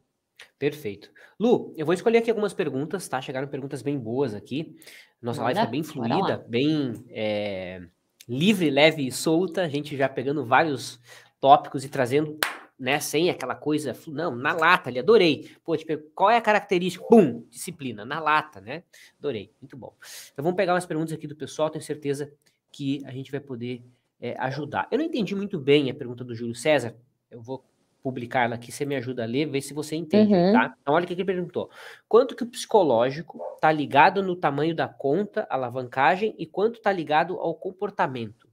Perfeito. Lu, eu vou escolher aqui algumas perguntas, tá? Chegaram perguntas bem boas aqui. Nossa tá Manda, live está bem fluida, bem é, livre, leve e solta. A gente já pegando vários tópicos e trazendo, né? Sem aquela coisa, não, na lata ali, adorei. Pô, tipo, qual é a característica? Pum, disciplina, na lata, né? Adorei, muito bom. Então vamos pegar umas perguntas aqui do pessoal, tenho certeza que a gente vai poder é, ajudar. Eu não entendi muito bem a pergunta do Júlio César, eu vou publicar ela aqui, você me ajuda a ler, ver se você entende, uhum. tá? Então, olha o que ele perguntou. Quanto que o psicológico está ligado no tamanho da conta, alavancagem, e quanto está ligado ao comportamento?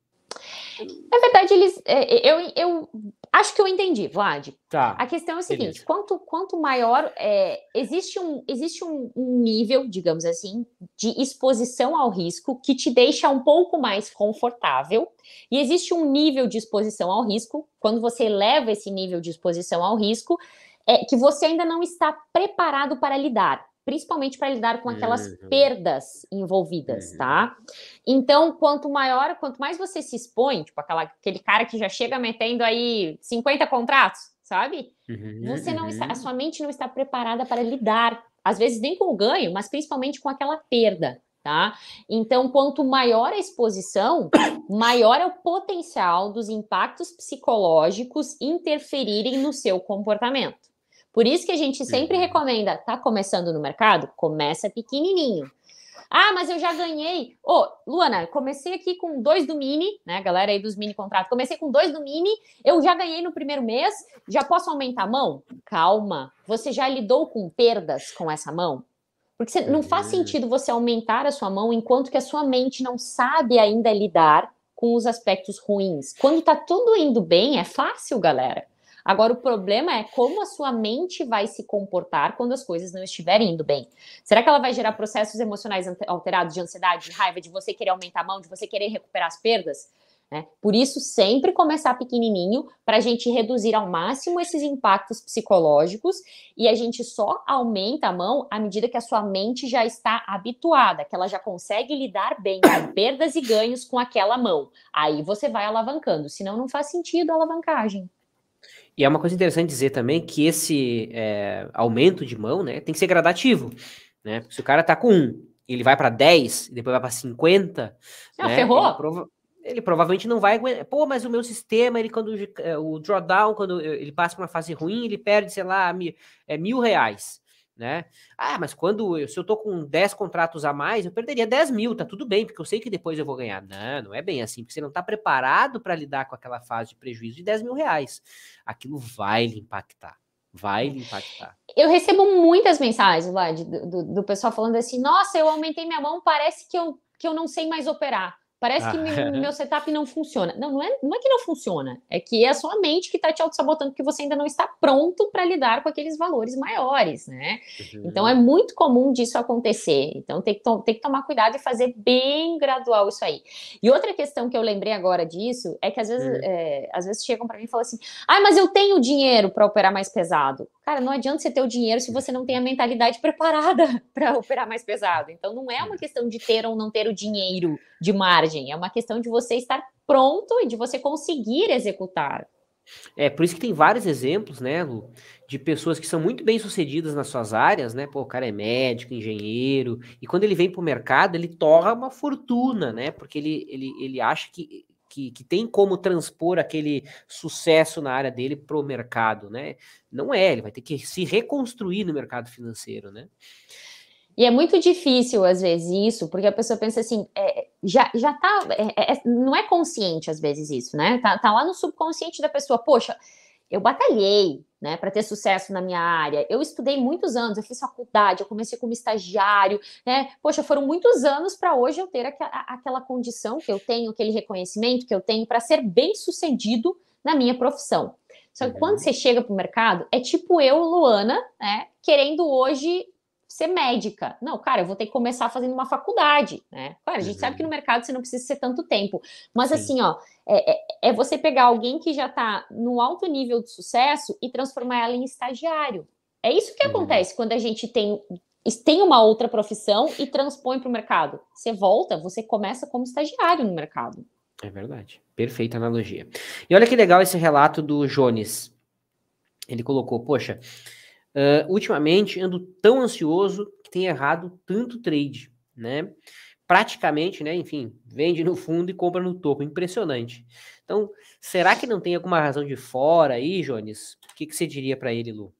Na verdade, eles. É, é, eu, eu acho que eu entendi, Vlad. Tá. A questão é o seguinte: quanto, quanto maior. É, existe um, existe um, um nível, digamos assim, de exposição ao risco que te deixa um pouco mais confortável. E existe um nível de exposição ao risco, quando você eleva esse nível de exposição ao risco, é, que você ainda não está preparado para lidar principalmente para lidar com aquelas uhum. perdas envolvidas, uhum. tá? Então, quanto maior, quanto mais você se expõe, tipo aquela, aquele cara que já chega metendo aí 50 contratos, sabe? Uhum. Você não está, a uhum. sua mente não está preparada para lidar, às vezes nem com o ganho, mas principalmente com aquela perda, tá? Então, quanto maior a exposição, maior é o potencial dos impactos psicológicos interferirem no seu comportamento. Por isso que a gente sempre uhum. recomenda, tá começando no mercado? Começa pequenininho. Ah, mas eu já ganhei. Ô, oh, Luana, comecei aqui com dois do mini, né? Galera aí dos mini contratos. Comecei com dois do mini, eu já ganhei no primeiro mês, já posso aumentar a mão? Calma. Você já lidou com perdas com essa mão? Porque você, não faz uhum. sentido você aumentar a sua mão enquanto que a sua mente não sabe ainda lidar com os aspectos ruins. Quando tá tudo indo bem, é fácil, galera. Agora, o problema é como a sua mente vai se comportar quando as coisas não estiverem indo bem. Será que ela vai gerar processos emocionais alterados de ansiedade, de raiva, de você querer aumentar a mão, de você querer recuperar as perdas? Né? Por isso, sempre começar pequenininho para a gente reduzir ao máximo esses impactos psicológicos e a gente só aumenta a mão à medida que a sua mente já está habituada, que ela já consegue lidar bem com perdas e ganhos com aquela mão. Aí você vai alavancando, senão não faz sentido a alavancagem. E é uma coisa interessante dizer também que esse é, aumento de mão né, tem que ser gradativo. Né? Se o cara tá com 1, ele vai para 10, depois vai para 50. Ah, né? ferrou! Ele, prova ele, provavelmente não vai aguentar. Pô, mas o meu sistema, ele quando é, o drawdown, quando ele passa para uma fase ruim, ele perde, sei lá, mil, é, mil reais né? Ah, mas quando se eu tô com 10 contratos a mais, eu perderia 10 mil, tá tudo bem, porque eu sei que depois eu vou ganhar. Não, não é bem assim, porque você não tá preparado para lidar com aquela fase de prejuízo de 10 mil reais. Aquilo vai lhe impactar. Vai lhe impactar. Eu recebo muitas mensagens lá do, do pessoal falando assim: nossa, eu aumentei minha mão, parece que eu, que eu não sei mais operar. Parece ah. que meu, meu setup não funciona. Não, não é, não é que não funciona. É que é a sua mente que está te auto-sabotando, que você ainda não está pronto para lidar com aqueles valores maiores, né? Uhum. Então é muito comum disso acontecer. Então tem que, tem que tomar cuidado e fazer bem gradual isso aí. E outra questão que eu lembrei agora disso é que às vezes, uhum. é, às vezes chegam para mim e falam assim: ah, mas eu tenho dinheiro para operar mais pesado. Cara, não adianta você ter o dinheiro se você não tem a mentalidade preparada para operar mais pesado. Então não é uma questão de ter ou não ter o dinheiro de margem coragem, é uma questão de você estar pronto e de você conseguir executar. É, por isso que tem vários exemplos, né, Lu, de pessoas que são muito bem sucedidas nas suas áreas, né? Pô, o cara é médico, engenheiro, e quando ele vem para o mercado, ele torra uma fortuna, né? Porque ele, ele, ele acha que, que, que tem como transpor aquele sucesso na área dele para o mercado, né? Não é, ele vai ter que se reconstruir no mercado financeiro, né? E é muito difícil, às vezes, isso, porque a pessoa pensa assim, é, já, já tá. É, é, é, não é consciente, às vezes, isso, né? Tá, tá, lá no subconsciente da pessoa, poxa, eu batalhei, né, para ter sucesso na minha área. Eu estudei muitos anos, eu fiz faculdade, eu comecei como estagiário, né? Poxa, foram muitos anos para hoje eu ter aqua, aquela condição que eu tenho, aquele reconhecimento que eu tenho para ser bem sucedido na minha profissão. Só que quando uhum. você chega para o mercado, é tipo eu, Luana, né, querendo hoje ser médica. Não, cara, eu vou ter que começar fazendo uma faculdade, né? Claro, a gente uhum. sabe que no uhum. mercado você não precisa ser tanto tempo. Mas Sim. assim, ó, é, é, é você pegar alguém que já está no alto nível de sucesso e transformar ela em estagiário. É isso que uhum. acontece quando a gente tem, tem uma outra profissão e transpõe para o mercado. Você volta, você começa como estagiário no mercado. É verdade. Perfeita analogia. E olha que legal esse relato do Jones. Ele colocou, poxa, Uh, ultimamente ando tão ansioso que tem errado tanto trade, né? Praticamente, né? Enfim, vende no fundo e compra no topo, impressionante. Então, será que não tem alguma razão de fora aí, Jones? O que, que você diria para ele, Lu?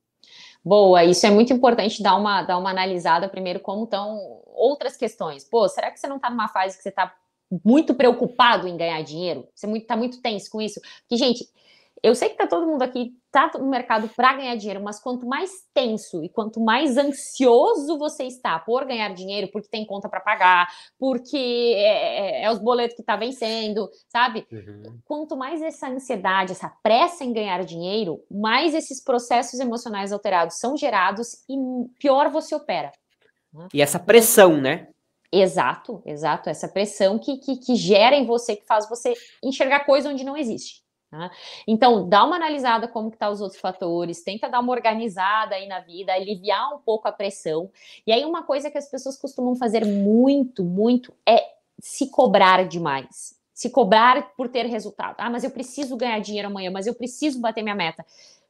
Boa, isso é muito importante dar uma, dar uma analisada primeiro como estão outras questões. Pô, será que você não está numa fase que você está muito preocupado em ganhar dinheiro? Você está muito, muito tenso com isso? Porque, gente, eu sei que tá todo mundo aqui, tá no mercado para ganhar dinheiro, mas quanto mais tenso e quanto mais ansioso você está por ganhar dinheiro, porque tem conta para pagar, porque é, é, é, é, os boletos que tá vencendo, sabe? Uhum. Quanto mais essa ansiedade, essa pressa em ganhar dinheiro, mais esses processos emocionais alterados são gerados e pior você opera. E essa pressão, né? Exato, exato. Essa pressão que, que, que gera em você, que faz você enxergar coisa onde não existe. Tá? Então, dá uma analisada como que tá os outros fatores, tenta dar uma organizada aí na vida, aliviar um pouco a pressão. E aí uma coisa que as pessoas costumam fazer muito, muito é se cobrar demais. Se cobrar por ter resultado. Ah, mas eu preciso ganhar dinheiro amanhã, mas eu preciso bater minha meta.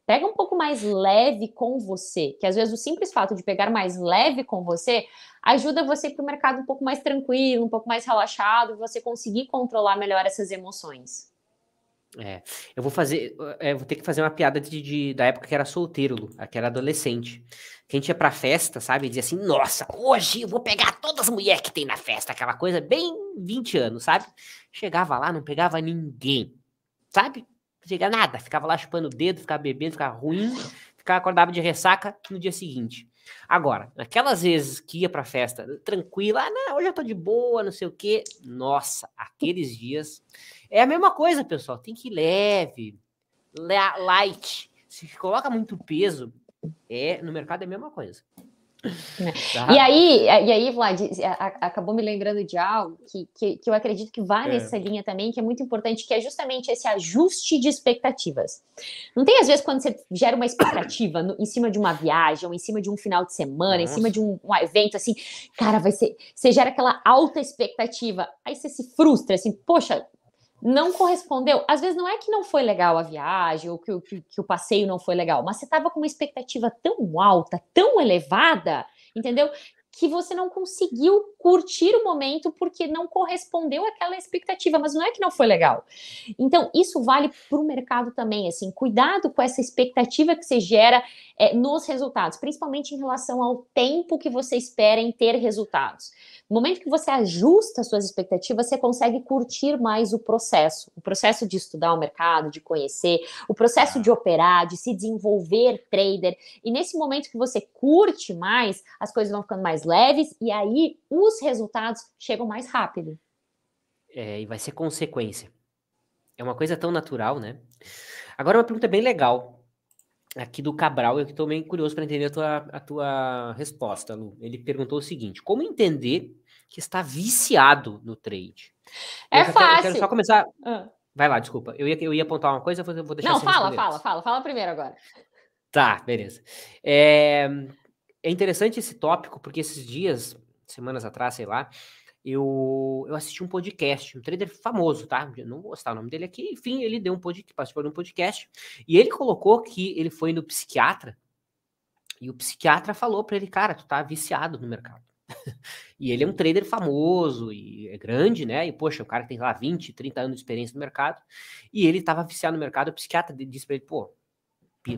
Pega um pouco mais leve com você, que às vezes o simples fato de pegar mais leve com você ajuda você para o mercado um pouco mais tranquilo, um pouco mais relaxado, você conseguir controlar melhor essas emoções. É, eu vou fazer, eh, eu vou ter que fazer uma piada de, de, da época que era solteiro, que era adolescente. Que a gente ia pra festa, sabe? E dizia assim, nossa, hoje eu vou pegar todas as mulheres que tem na festa, aquela coisa bem 20 anos, sabe? Chegava lá, não pegava ninguém, sabe? Não chegava nada, ficava lá chupando o dedo, ficava bebendo, ficava ruim, ficava acordava de ressaca no dia seguinte. Agora, naquelas vezes que ia pra festa eh, tranquila, ah, não, hoje eu tô de boa, não sei o quê. Nossa, aqueles dias. É a mesma coisa, pessoal. Tem que ir leve, light. Se coloca muito peso, é no mercado é a mesma coisa. Né? Tá. E aí, é, e aí, Vlad, é, acabou me lembrando de algo que, que, que eu acredito que vai é. nessa linha também, que é muito importante, que é justamente esse ajuste de expectativas. Não tem, às vezes, quando você gera uma expectativa no, em cima de uma viagem, ou em cima de um final de semana, Nossa. em cima de um, um, evento, assim, cara, vai ser. Você gera aquela alta expectativa, aí você se frustra, assim, poxa, não correspondeu. Às vezes não é que não foi legal a viagem ou que, que, que o passeio não foi legal, mas você estava com uma expectativa tão alta, tão elevada, entendeu? que você não conseguiu curtir o momento porque não correspondeu àquela expectativa, mas não é que não foi legal. Então, isso vale para o mercado também, assim, cuidado com essa expectativa que você gera é, nos resultados, principalmente em relação ao tempo que você espera em ter resultados. No momento que você ajusta suas expectativas, você consegue curtir mais o processo, o processo de estudar o mercado, de conhecer, o processo de operar, de se desenvolver trader, e nesse momento que você curte mais, as coisas vão ficando mais mais leves, e aí os resultados chegam mais rápido. É, e vai ser consequência. É uma coisa tão natural, né? Agora, uma pergunta bem legal, aqui do Cabral, eu estou bem curioso para entender a tua, a tua resposta, Lu. Ele perguntou o seguinte: como entender que está viciado no trade? É eu fácil. Quero, eu quero só começar. Ah. Vai lá, desculpa. Eu ia, eu ia apontar uma coisa, vou deixar Não, fala, fala, fala, fala primeiro agora. Tá, beleza. É, é interessante esse tópico, porque esses dias, semanas atrás, sei lá, eu, eu assisti um podcast, um trader famoso, tá? Eu não vou citar o nome dele aqui. Enfim, ele deu um podcast, participou de um podcast, e ele colocou que ele foi no psiquiatra, e o psiquiatra falou para ele, cara, tu tá viciado no mercado. e ele é um trader famoso e é grande, né? E poxa, o cara tem lá 20, 30 anos de experiência no mercado, e ele tava viciado no mercado, o psiquiatra disse para ele, pô,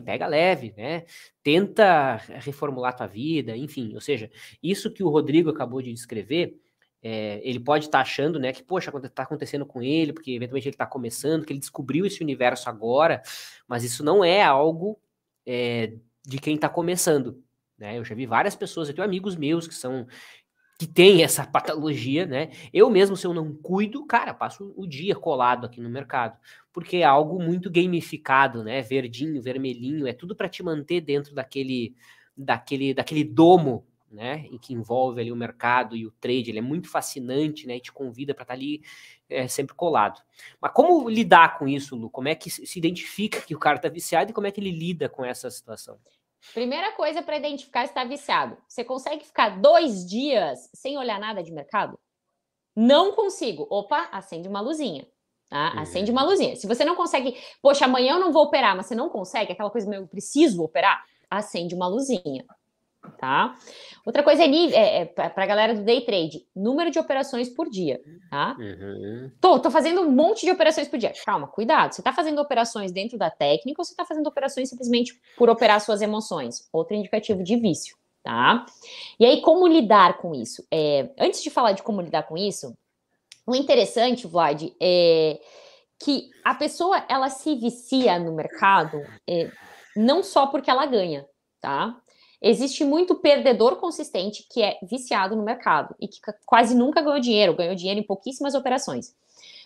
pega leve, né? Tenta reformular tua vida, enfim. Ou seja, isso que o Rodrigo acabou de descrever, é, ele pode estar tá achando, né, que poxa, está acontecendo com ele, porque eventualmente ele está começando, que ele descobriu esse universo agora, mas isso não é algo é, de quem está começando. Né? Eu já vi várias pessoas, eu tenho amigos meus que são que tem essa patologia, né? Eu mesmo, se eu não cuido, cara, passo o dia colado aqui no mercado, porque é algo muito gamificado, né? Verdinho, vermelhinho, é tudo para te manter dentro daquele, daquele, daquele domo, né? E que envolve ali o mercado e o trade, ele é muito fascinante, né? E te convida para estar tá ali é, sempre colado. Mas como lidar com isso, Lu? Como é que se identifica que o cara está viciado e como é que ele lida com essa situação? Primeira coisa para identificar se está viciado. Você consegue ficar dois dias sem olhar nada de mercado? Não consigo. Opa, acende uma luzinha. Tá? Uhum. Acende uma luzinha. Se você não consegue, poxa, amanhã eu não vou operar, mas você não consegue, aquela coisa, meu, eu preciso operar, acende uma luzinha tá? Outra coisa é, é, é para a galera do day trade, número de operações por dia, tá? Uhum. Tô, tô fazendo um monte de operações por dia. Calma, cuidado. Você está fazendo operações dentro da técnica ou você está fazendo operações simplesmente por operar suas emoções? Outro indicativo de vício, tá? E aí, como lidar com isso? É, antes de falar de como lidar com isso, o interessante, Vlad, é que a pessoa ela se vicia no mercado é, não só porque ela ganha, tá? Existe muito perdedor consistente que é viciado no mercado e que quase nunca ganhou dinheiro, ganhou dinheiro em pouquíssimas operações.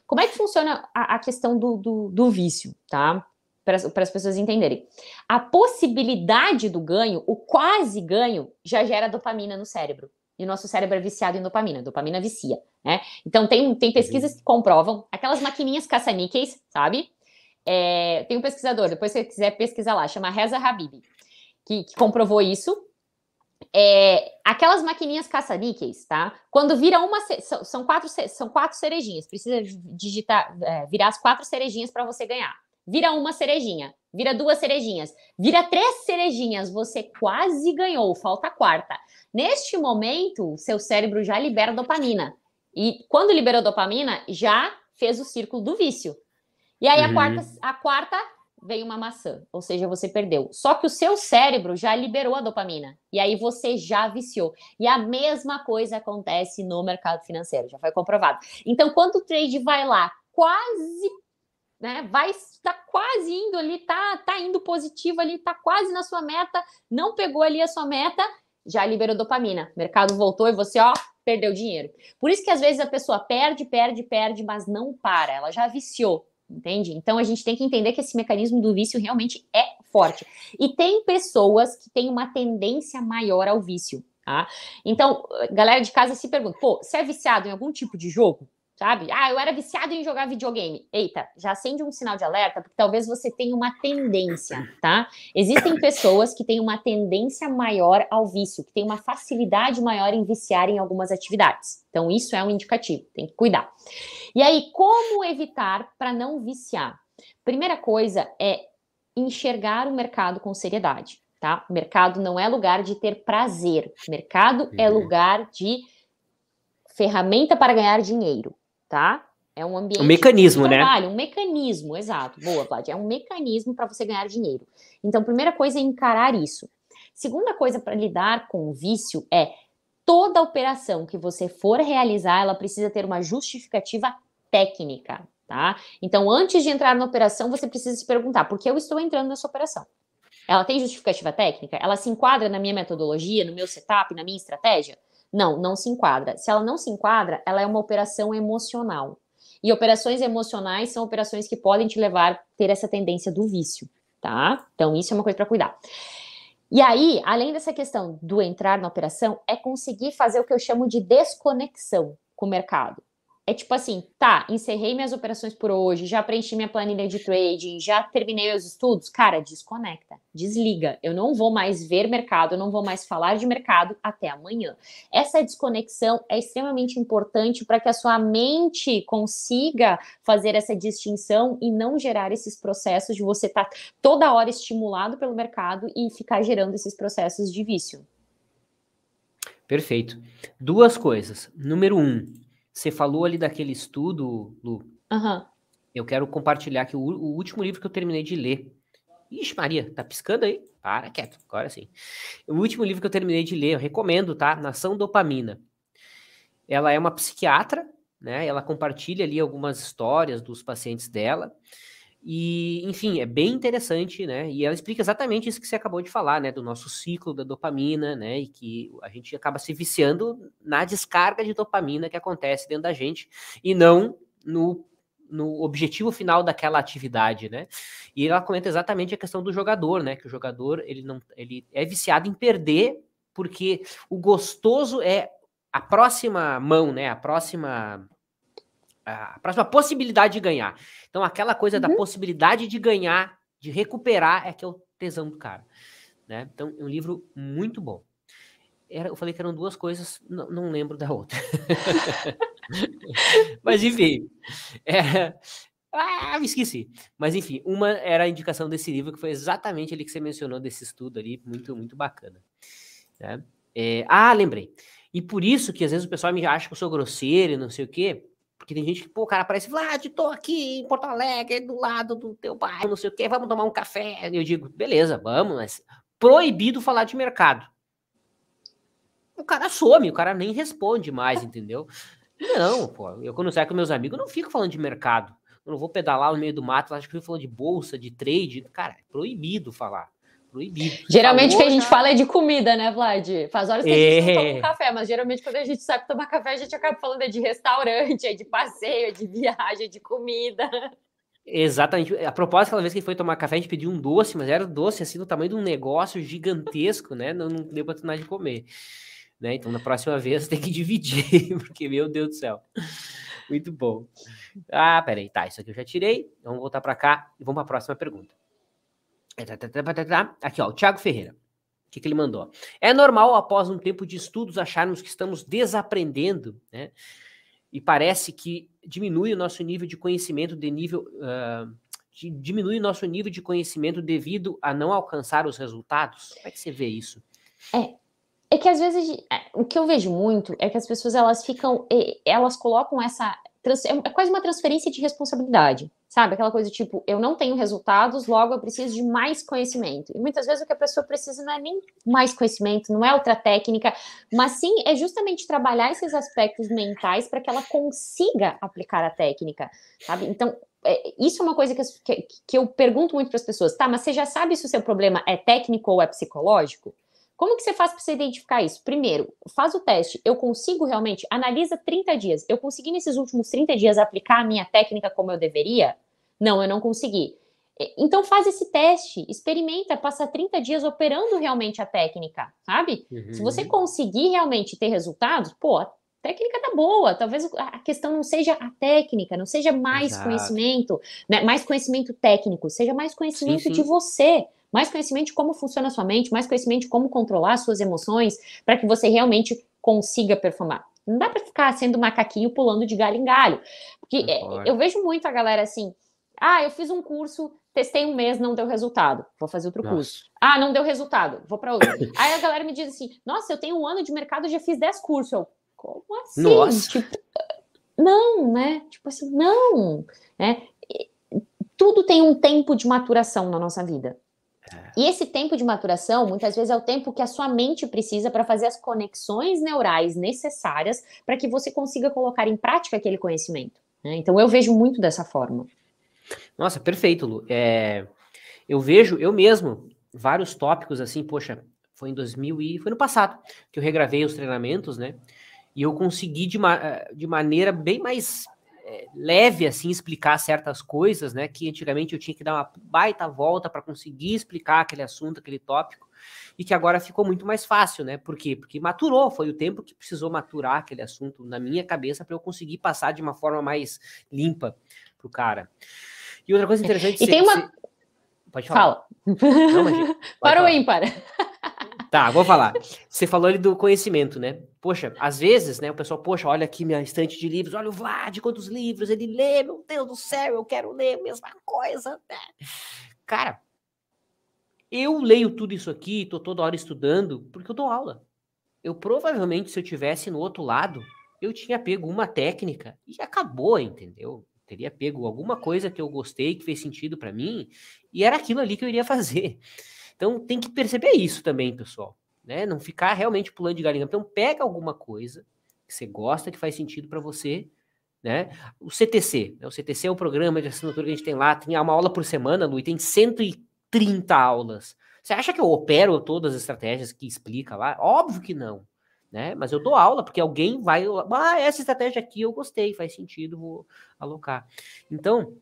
Como é que funciona a, a questão do, do, do vício, tá? para as pessoas entenderem. A possibilidade do ganho, o quase ganho, já gera dopamina no cérebro. E o nosso cérebro é viciado em dopamina. Dopamina vicia, né? Então, tem, tem pesquisas que comprovam. Aquelas maquininhas caça-níqueis, sabe? É, tem um pesquisador, depois se você quiser pesquisar lá, chama Reza Habibi que, que comprovou isso. É, aquelas maquininhas caça-níqueis, tá? Quando vira uma. São quatro, são quatro cerejinhas, precisa digitar, é, virar as quatro cerejinhas para você ganhar. Vira uma cerejinha, vira duas cerejinhas, vira três cerejinhas, você quase ganhou, falta a quarta. Neste momento, seu cérebro já libera dopamina. E quando liberou dopamina, já fez o círculo do vício. E aí uhum. a, quarta, a quarta veio uma maçã, ou seja, você perdeu. Só que o seu cérebro já liberou a dopamina e aí você já viciou. E a mesma coisa acontece no mercado financeiro, já foi comprovado. Então, quando o trade vai lá, quase né, vai tá quase indo ali, tá tá indo positivo ali, tá quase na sua meta, não pegou ali a sua meta, já liberou dopamina. O mercado voltou e você, ó, perdeu dinheiro. Por isso que às vezes a pessoa perde, perde, perde, mas não para. Ela já viciou entende? Então a gente tem que entender que esse mecanismo do vício realmente é forte. E tem pessoas que têm uma tendência maior ao vício, tá? Então, galera de casa se pergunta, pô, você é viciado em algum tipo de jogo? sabe? Ah, eu era viciado em jogar videogame. Eita, já acende um sinal de alerta, porque talvez você tenha uma tendência, tá? Existem pessoas que têm uma tendência maior ao vício, que têm uma facilidade maior em viciar em algumas atividades. Então, isso é um indicativo, tem que cuidar. E aí, como evitar para não viciar? Primeira coisa é enxergar o mercado com seriedade, tá? mercado não é lugar de ter prazer. mercado é uhum. é lugar de ferramenta para ganhar dinheiro tá? É um ambiente. Um mecanismo, de né? trabalho, né? Um mecanismo, exato. Boa, Vlad. É um mecanismo para você ganhar dinheiro. Então, primeira coisa é encarar isso. Segunda coisa para lidar com o vício é toda operação que você for realizar, ela precisa ter uma justificativa técnica, tá? Então, antes de entrar na operação, você precisa se perguntar: por que eu estou entrando nessa operação? Ela tem justificativa técnica? Ela se enquadra na minha metodologia, no meu setup, na minha estratégia? Não, não se enquadra. Se ela não se enquadra, ela é uma operação emocional. E operações emocionais são operações que podem te levar a ter essa tendência do vício, tá? Então, isso é uma coisa para cuidar. E aí, além dessa questão do entrar na operação, é conseguir fazer o que eu chamo de desconexão com o mercado é tipo assim, tá, encerrei minhas operações por hoje, já preenchi minha planilha de trading, já terminei meus estudos, cara, desconecta, desliga. Eu não vou mais ver mercado, eu não vou mais falar de mercado até amanhã. Essa desconexão é extremamente importante para que a sua mente consiga fazer essa distinção e não gerar esses processos de você estar tá toda hora estimulado pelo mercado e ficar gerando esses processos de vício. Perfeito. Duas coisas. Número um, você falou ali daquele estudo, Lu. Uhum. Eu quero compartilhar aqui o, o, último livro que eu terminei de ler. Ixi, Maria, tá piscando aí? Para, quieto, agora sim. O último livro que eu terminei de ler, eu recomendo, tá? Nação Dopamina. Ela é uma psiquiatra, né? Ela compartilha ali algumas histórias dos pacientes dela. E, enfim, é bem interessante, né? E ela explica exatamente isso que você acabou de falar, né? Do nosso ciclo da dopamina, né? E que a gente acaba se viciando na descarga de dopamina que acontece dentro da gente e não no, no objetivo final daquela atividade, né? E ela comenta exatamente a questão do jogador, né? Que o jogador ele não ele é viciado em perder porque o gostoso é a próxima mão, né? A próxima a próxima possibilidade de ganhar. Então, aquela coisa uhum. da possibilidade de ganhar, de recuperar, é que é o tesão do cara. Né? Então, é um livro muito bom. Era, eu falei que eram duas coisas, não, não lembro da outra. Mas, enfim. É... Ah, me esqueci. Mas, enfim, uma era a indicação desse livro, que foi exatamente ali que você mencionou, desse estudo ali, muito, muito bacana. Né? É... Ah, lembrei. E por isso que às vezes o pessoal me acha que eu sou grosseiro e não sei o quê. Porque tem gente que, pô, o cara aparece, Vlad, ah, tô aqui em Porto Alegre, do lado do teu bairro, não sei o quê, vamos tomar um café. Eu digo, beleza, vamos, mas proibido falar de mercado. O cara some, o cara nem responde mais, entendeu? Não, pô, eu quando saio com meus amigos, eu não fico falando de mercado. Eu não vou pedalar no meio do mato, acho que eu falando de bolsa, de trade. Cara, é proibido falar proibido. Geralmente o que a gente fala é de comida, né, Vlad? Faz horas que a gente é. não toma um é. café, mas geralmente quando a gente sabe tomar café, a gente acaba falando é de restaurante, é de passeio, é de viagem, é de comida. Exatamente. A propósito, aquela vez que a gente foi tomar café, a gente pediu um doce, mas era doce assim do tamanho de um negócio gigantesco, né? Não, não deu oportunidade de comer. Né? Então, na próxima vez tem que dividir, porque meu Deus do céu. Muito bom. Ah, peraí, tá. Isso aqui eu já tirei. Então, vamos voltar para cá e vamos para a próxima pergunta. Tá, tá, tá, Aqui, ó, o Thiago Ferreira. O que, que, ele mandou? É normal, após um tempo de estudos, acharmos que estamos desaprendendo, né? E parece que diminui o nosso nível de conhecimento de nível. Uh, diminui o nosso nível de conhecimento devido a não alcançar os resultados? Como é que você vê isso? É, é que às vezes é, o que eu vejo muito é que as pessoas elas ficam, elas colocam essa é quase uma transferência de responsabilidade. Sabe, aquela coisa tipo, eu não tenho resultados, logo eu preciso de mais conhecimento. E muitas vezes o que a pessoa precisa não é nem mais conhecimento, não é outra técnica, mas sim é justamente trabalhar esses aspectos mentais para que ela consiga aplicar a técnica, sabe? Então, é, isso é uma coisa que, que, que eu pergunto muito para as pessoas, tá? Mas você já sabe se o seu problema é técnico ou é psicológico? Como que você faz para você identificar isso? Primeiro, faz o teste. Eu consigo realmente? Analisa 30 dias. Eu consegui nesses últimos 30 dias aplicar a minha técnica como eu deveria? Não, eu não consegui. É, então faz esse teste, experimenta, passa 30 dias operando realmente a técnica, sabe? Uhum. Se você uhum. conseguir realmente ter resultados, pô, a técnica tá boa. Talvez a questão não seja a técnica, não seja mais Exato. conhecimento, né? Mais conhecimento técnico, seja mais conhecimento sim, sim. de você. Mais conhecimento de como funciona a sua mente, mais conhecimento de como controlar as suas emoções, para que você realmente consiga performar. Não dá para ficar sendo macaquinho pulando de galho em galho. Porque é, eu vejo muito a galera assim, ah, eu fiz um curso, testei um mês, não deu resultado. Vou fazer outro nossa. curso. Ah, não deu resultado, vou para outro. Aí a galera me diz assim: nossa, eu tenho um ano de mercado, já fiz 10 cursos. Eu, como assim? Nossa. Tipo, não, né? Tipo assim, não. Né? Tudo tem um tempo de maturação na nossa vida. É. E esse tempo de maturação, muitas vezes, é o tempo que a sua mente precisa para fazer as conexões neurais necessárias para que você consiga colocar em prática aquele conhecimento. Né? Então, eu vejo muito dessa forma. Nossa, perfeito, Lu. É, eu vejo, eu mesmo, vários tópicos assim, poxa, foi em 2000 e foi no passado que eu regravei os treinamentos, né? E eu consegui de, eh, de maneira bem mais é, leve assim explicar certas coisas, né? Que antigamente eu tinha que dar uma baita volta para conseguir explicar aquele assunto, aquele tópico, e que agora ficou muito mais fácil, né? Por quê? Porque maturou, foi o tempo que precisou maturar aquele assunto na minha cabeça para eu conseguir passar de uma forma mais limpa pro cara. E outra coisa interessante... E se, tem uma... Se... Pode falar. Fala. Não, é. Para ou ímpar? Tá, vou falar. Você falou ali do conhecimento, né? Poxa, às vezes, né, o pessoal, poxa, olha aqui minha estante de livros, olha o Vlad, quantos livros ele lê, meu Deus do céu, eu quero ler a mesma coisa. Cara, eu leio tudo isso aqui, tô toda hora estudando, porque eu dou aula. Eu provavelmente, se eu tivesse no outro lado, eu tinha pego uma técnica e acabou, entendeu? teria pego alguma coisa que eu gostei, que fez sentido para mim, e era aquilo ali que eu iria fazer. Então tem que perceber isso também, pessoal, né? Não ficar realmente pulando de galinha. Então pega alguma coisa que você gosta, que faz sentido para você, né? O CTC, né? o CTC é o programa de assinatura que a gente tem lá, tem uma aula por semana, Lu, e tem 130 aulas. Você acha que eu opero todas as estratégias que explica lá? Óbvio que não né? Mas eu dou aula, porque alguém vai. Ah, essa estratégia aqui eu gostei, faz sentido, vou alocar. Então,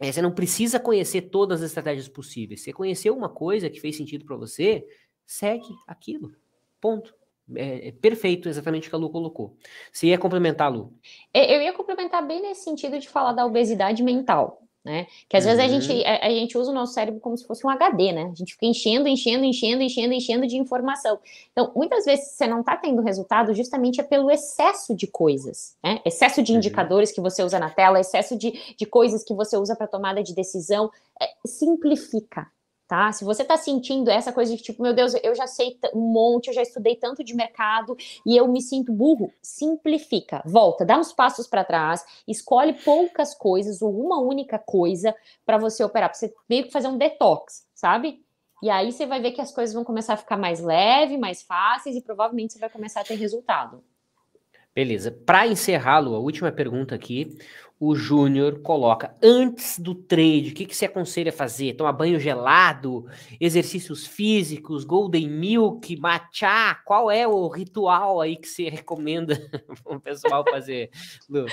eh, você não precisa conhecer todas as estratégias possíveis. Você conheceu uma coisa que fez sentido para você, segue aquilo. Ponto. É, é, perfeito exatamente o que a Lu colocou. Você ia complementar, Lu? É, eu ia complementar bem nesse sentido de falar da obesidade mental né? Que às uhum. vezes a gente, uhum. a, a, gente usa o nosso cérebro como se fosse um HD, né? A gente fica enchendo, enchendo, enchendo, enchendo, enchendo de informação. Então, muitas vezes você não está tendo resultado justamente é pelo excesso de coisas, né? Excesso de uhum. indicadores que você usa na tela, excesso de, de coisas que você usa para tomada de decisão. É, simplifica, tá? Se você tá sentindo essa coisa de tipo, meu Deus, eu já sei um monte, eu já estudei tanto de mercado e eu me sinto burro, simplifica, volta, dá uns passos para trás, escolhe poucas coisas ou uma única coisa para você operar, para você meio que fazer um detox, sabe? E aí você vai ver que as coisas vão começar a ficar mais leve, mais fáceis e provavelmente você vai começar a ter resultado. Beleza. Para encerrar, Lu, a última pergunta aqui. O Júnior coloca: antes do trade, o que, que você aconselha fazer? Tomar banho gelado, exercícios físicos, golden milk, matcha? Qual é o ritual aí que você recomenda para o pessoal fazer, Lu?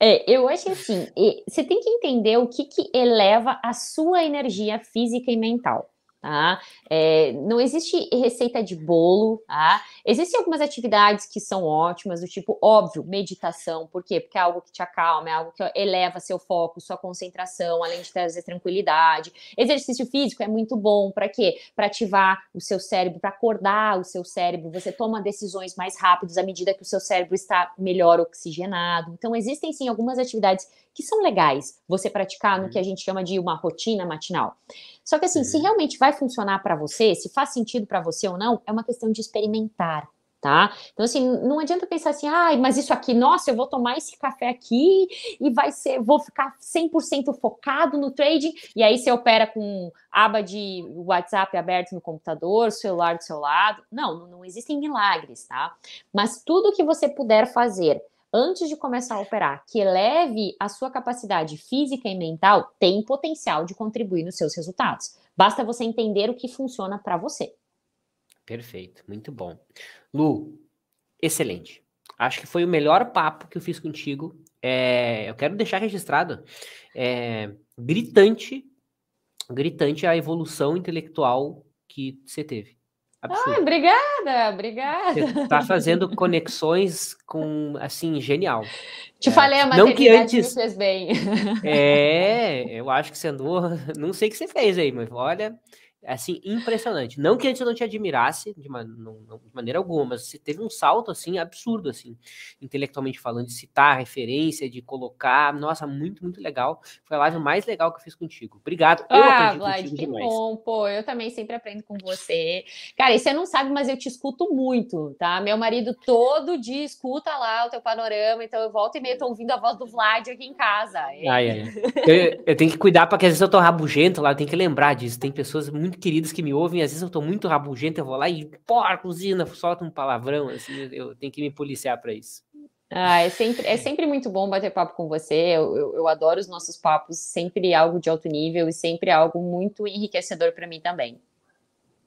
É, eu acho assim: você tem que entender o que, que eleva a sua energia física e mental. Tá? É, não existe receita de bolo, tá? Existem algumas atividades que são ótimas, do tipo, óbvio, meditação, por quê? Porque é algo que te acalma, é algo que eleva seu foco, sua concentração, além de trazer tranquilidade. Exercício físico é muito bom, para quê? Para ativar o seu cérebro, para acordar o seu cérebro, você toma decisões mais rápidas à medida que o seu cérebro está melhor oxigenado. Então, existem sim algumas atividades que são legais você praticar no que a uhum. gente chama de uma rotina matinal. Só que assim, se uhum. realmente vai funcionar para você, se faz sentido para você ou não, é uma questão de experimentar. Tá? Então, assim, não adianta pensar assim, ah, mas isso aqui, nossa, eu vou tomar esse café aqui e vai ser, vou ficar 100% focado no trading, e aí você opera com aba de WhatsApp aberto no computador, celular do seu lado. Não, não existem milagres, tá? Mas tudo que você puder fazer antes de começar a operar, que eleve a sua capacidade física e mental, tem potencial de contribuir nos seus resultados. Basta você entender o que funciona para você. Perfeito, muito bom. Lu, excelente. Acho que foi o melhor papo que eu fiz contigo. É, eu quero deixar registrado. É, gritante, gritante a evolução intelectual que você teve. Absurdo. Ah, obrigada, obrigada. Você tá fazendo conexões com, assim, genial. Te é, falei, a maternidade não que antes... me fez bem. É, eu acho que você andou, não sei o que você fez aí, mas olha, assim, impressionante. Não que antes eu não te admirasse de, uma, não, não, de maneira alguma, mas você teve um salto, assim, absurdo, assim, intelectualmente falando, de citar referência, de colocar, nossa, muito, muito legal. Foi a live mais legal que eu fiz contigo. Obrigado. ah, Vlad, que demais. bom, pô, eu também sempre aprendo com você. Cara, e você não sabe, mas eu te escuto muito, tá? Meu marido todo dia escuta lá o teu panorama, então eu volto e meio tô ouvindo a voz do Vlad aqui em casa. Ai, ai. eu, eu, tenho que cuidar, porque às vezes eu tô rabugento lá, eu tenho que lembrar disso. Tem pessoas muito muito queridas que me ouvem, às vezes eu tô muito rabugento, eu vou lá e, porra, cozinha, solta um palavrão, assim, eu tenho que me policiar para isso. Ah, é sempre, é sempre muito bom bater papo com você. Eu, eu, eu, adoro os nossos papos, sempre algo de alto nível e sempre algo muito enriquecedor para mim também.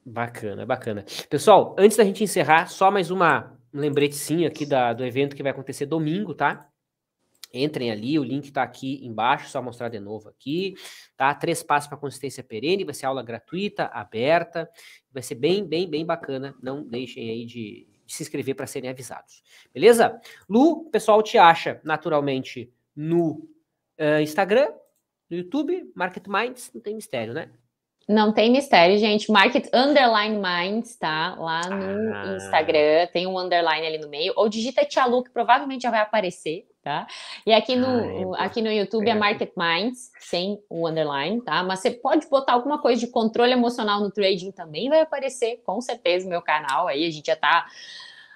Bacana, bacana. Pessoal, antes da gente encerrar, só mais uma lembretezinha aqui da, do evento que vai acontecer domingo, tá? Entrem ali, o link está aqui embaixo, só mostrar de novo aqui, tá? Três passos para consistência perene, vai ser aula gratuita, aberta, vai ser bem, bem, bem bacana. Não deixem aí de, de se inscrever para serem avisados, beleza? Lu, o pessoal te acha naturalmente no uh, Instagram, no YouTube, Market Minds, não tem mistério, né? Não tem mistério, gente. Market Underline Minds, tá? Lá no ah. Instagram, tem um underline ali no meio. Ou digita Tia Lu, que provavelmente já vai aparecer tá? E aqui no, aqui no YouTube é Market Minds, sem o underline, tá? Mas você pode botar alguma coisa de controle emocional no trading também, vai aparecer com certeza no meu canal. Aí a gente já tá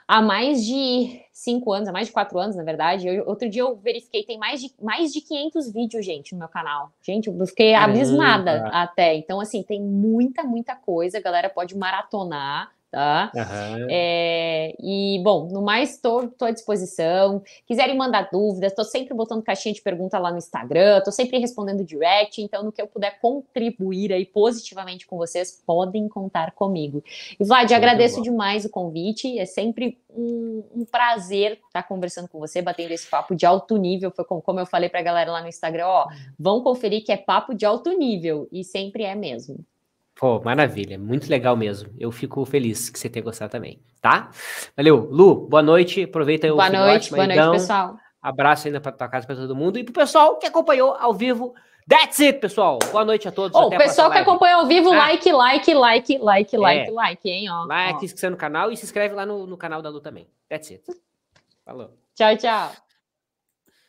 há mais de cinco anos, há mais de quatro anos, na verdade. Eu, outro dia eu verifiquei, tem mais de, mais de 500 vídeos, gente, no meu canal. Gente, eu fiquei abismada até. Então, assim, tem muita, muita coisa. A galera pode maratonar tá? Uhum. É, e, bom, no mais, estou à disposição. Quiserem mandar dúvidas, estou sempre botando caixinha de pergunta lá no Instagram, estou sempre respondendo direct, então no que eu puder contribuir aí positivamente com vocês, podem contar comigo. E, Vlad, Muito agradeço bom. demais o convite, é sempre um, um prazer estar tá conversando com você, batendo esse papo de alto nível, foi como, como eu falei para a galera lá no Instagram, ó, vão conferir que é papo de alto nível, e sempre é mesmo. Pô, maravilha, muito legal mesmo. Eu fico feliz que você tenha gostado também, tá? Valeu, Lu, boa noite. Aproveita aí o Boa noite, boa noite, pessoal. Abraço ainda para tua casa, para todo mundo e pro pessoal que acompanhou ao vivo. That's it, pessoal. Boa noite a todos. O oh, pessoal que acompanha ao vivo, ah. like, like, like, like, é. like, like, hein? Ó, like, ó. se inscreve no canal e se inscreve lá no, no canal da Lu também. That's it. Falou. Tchau, tchau.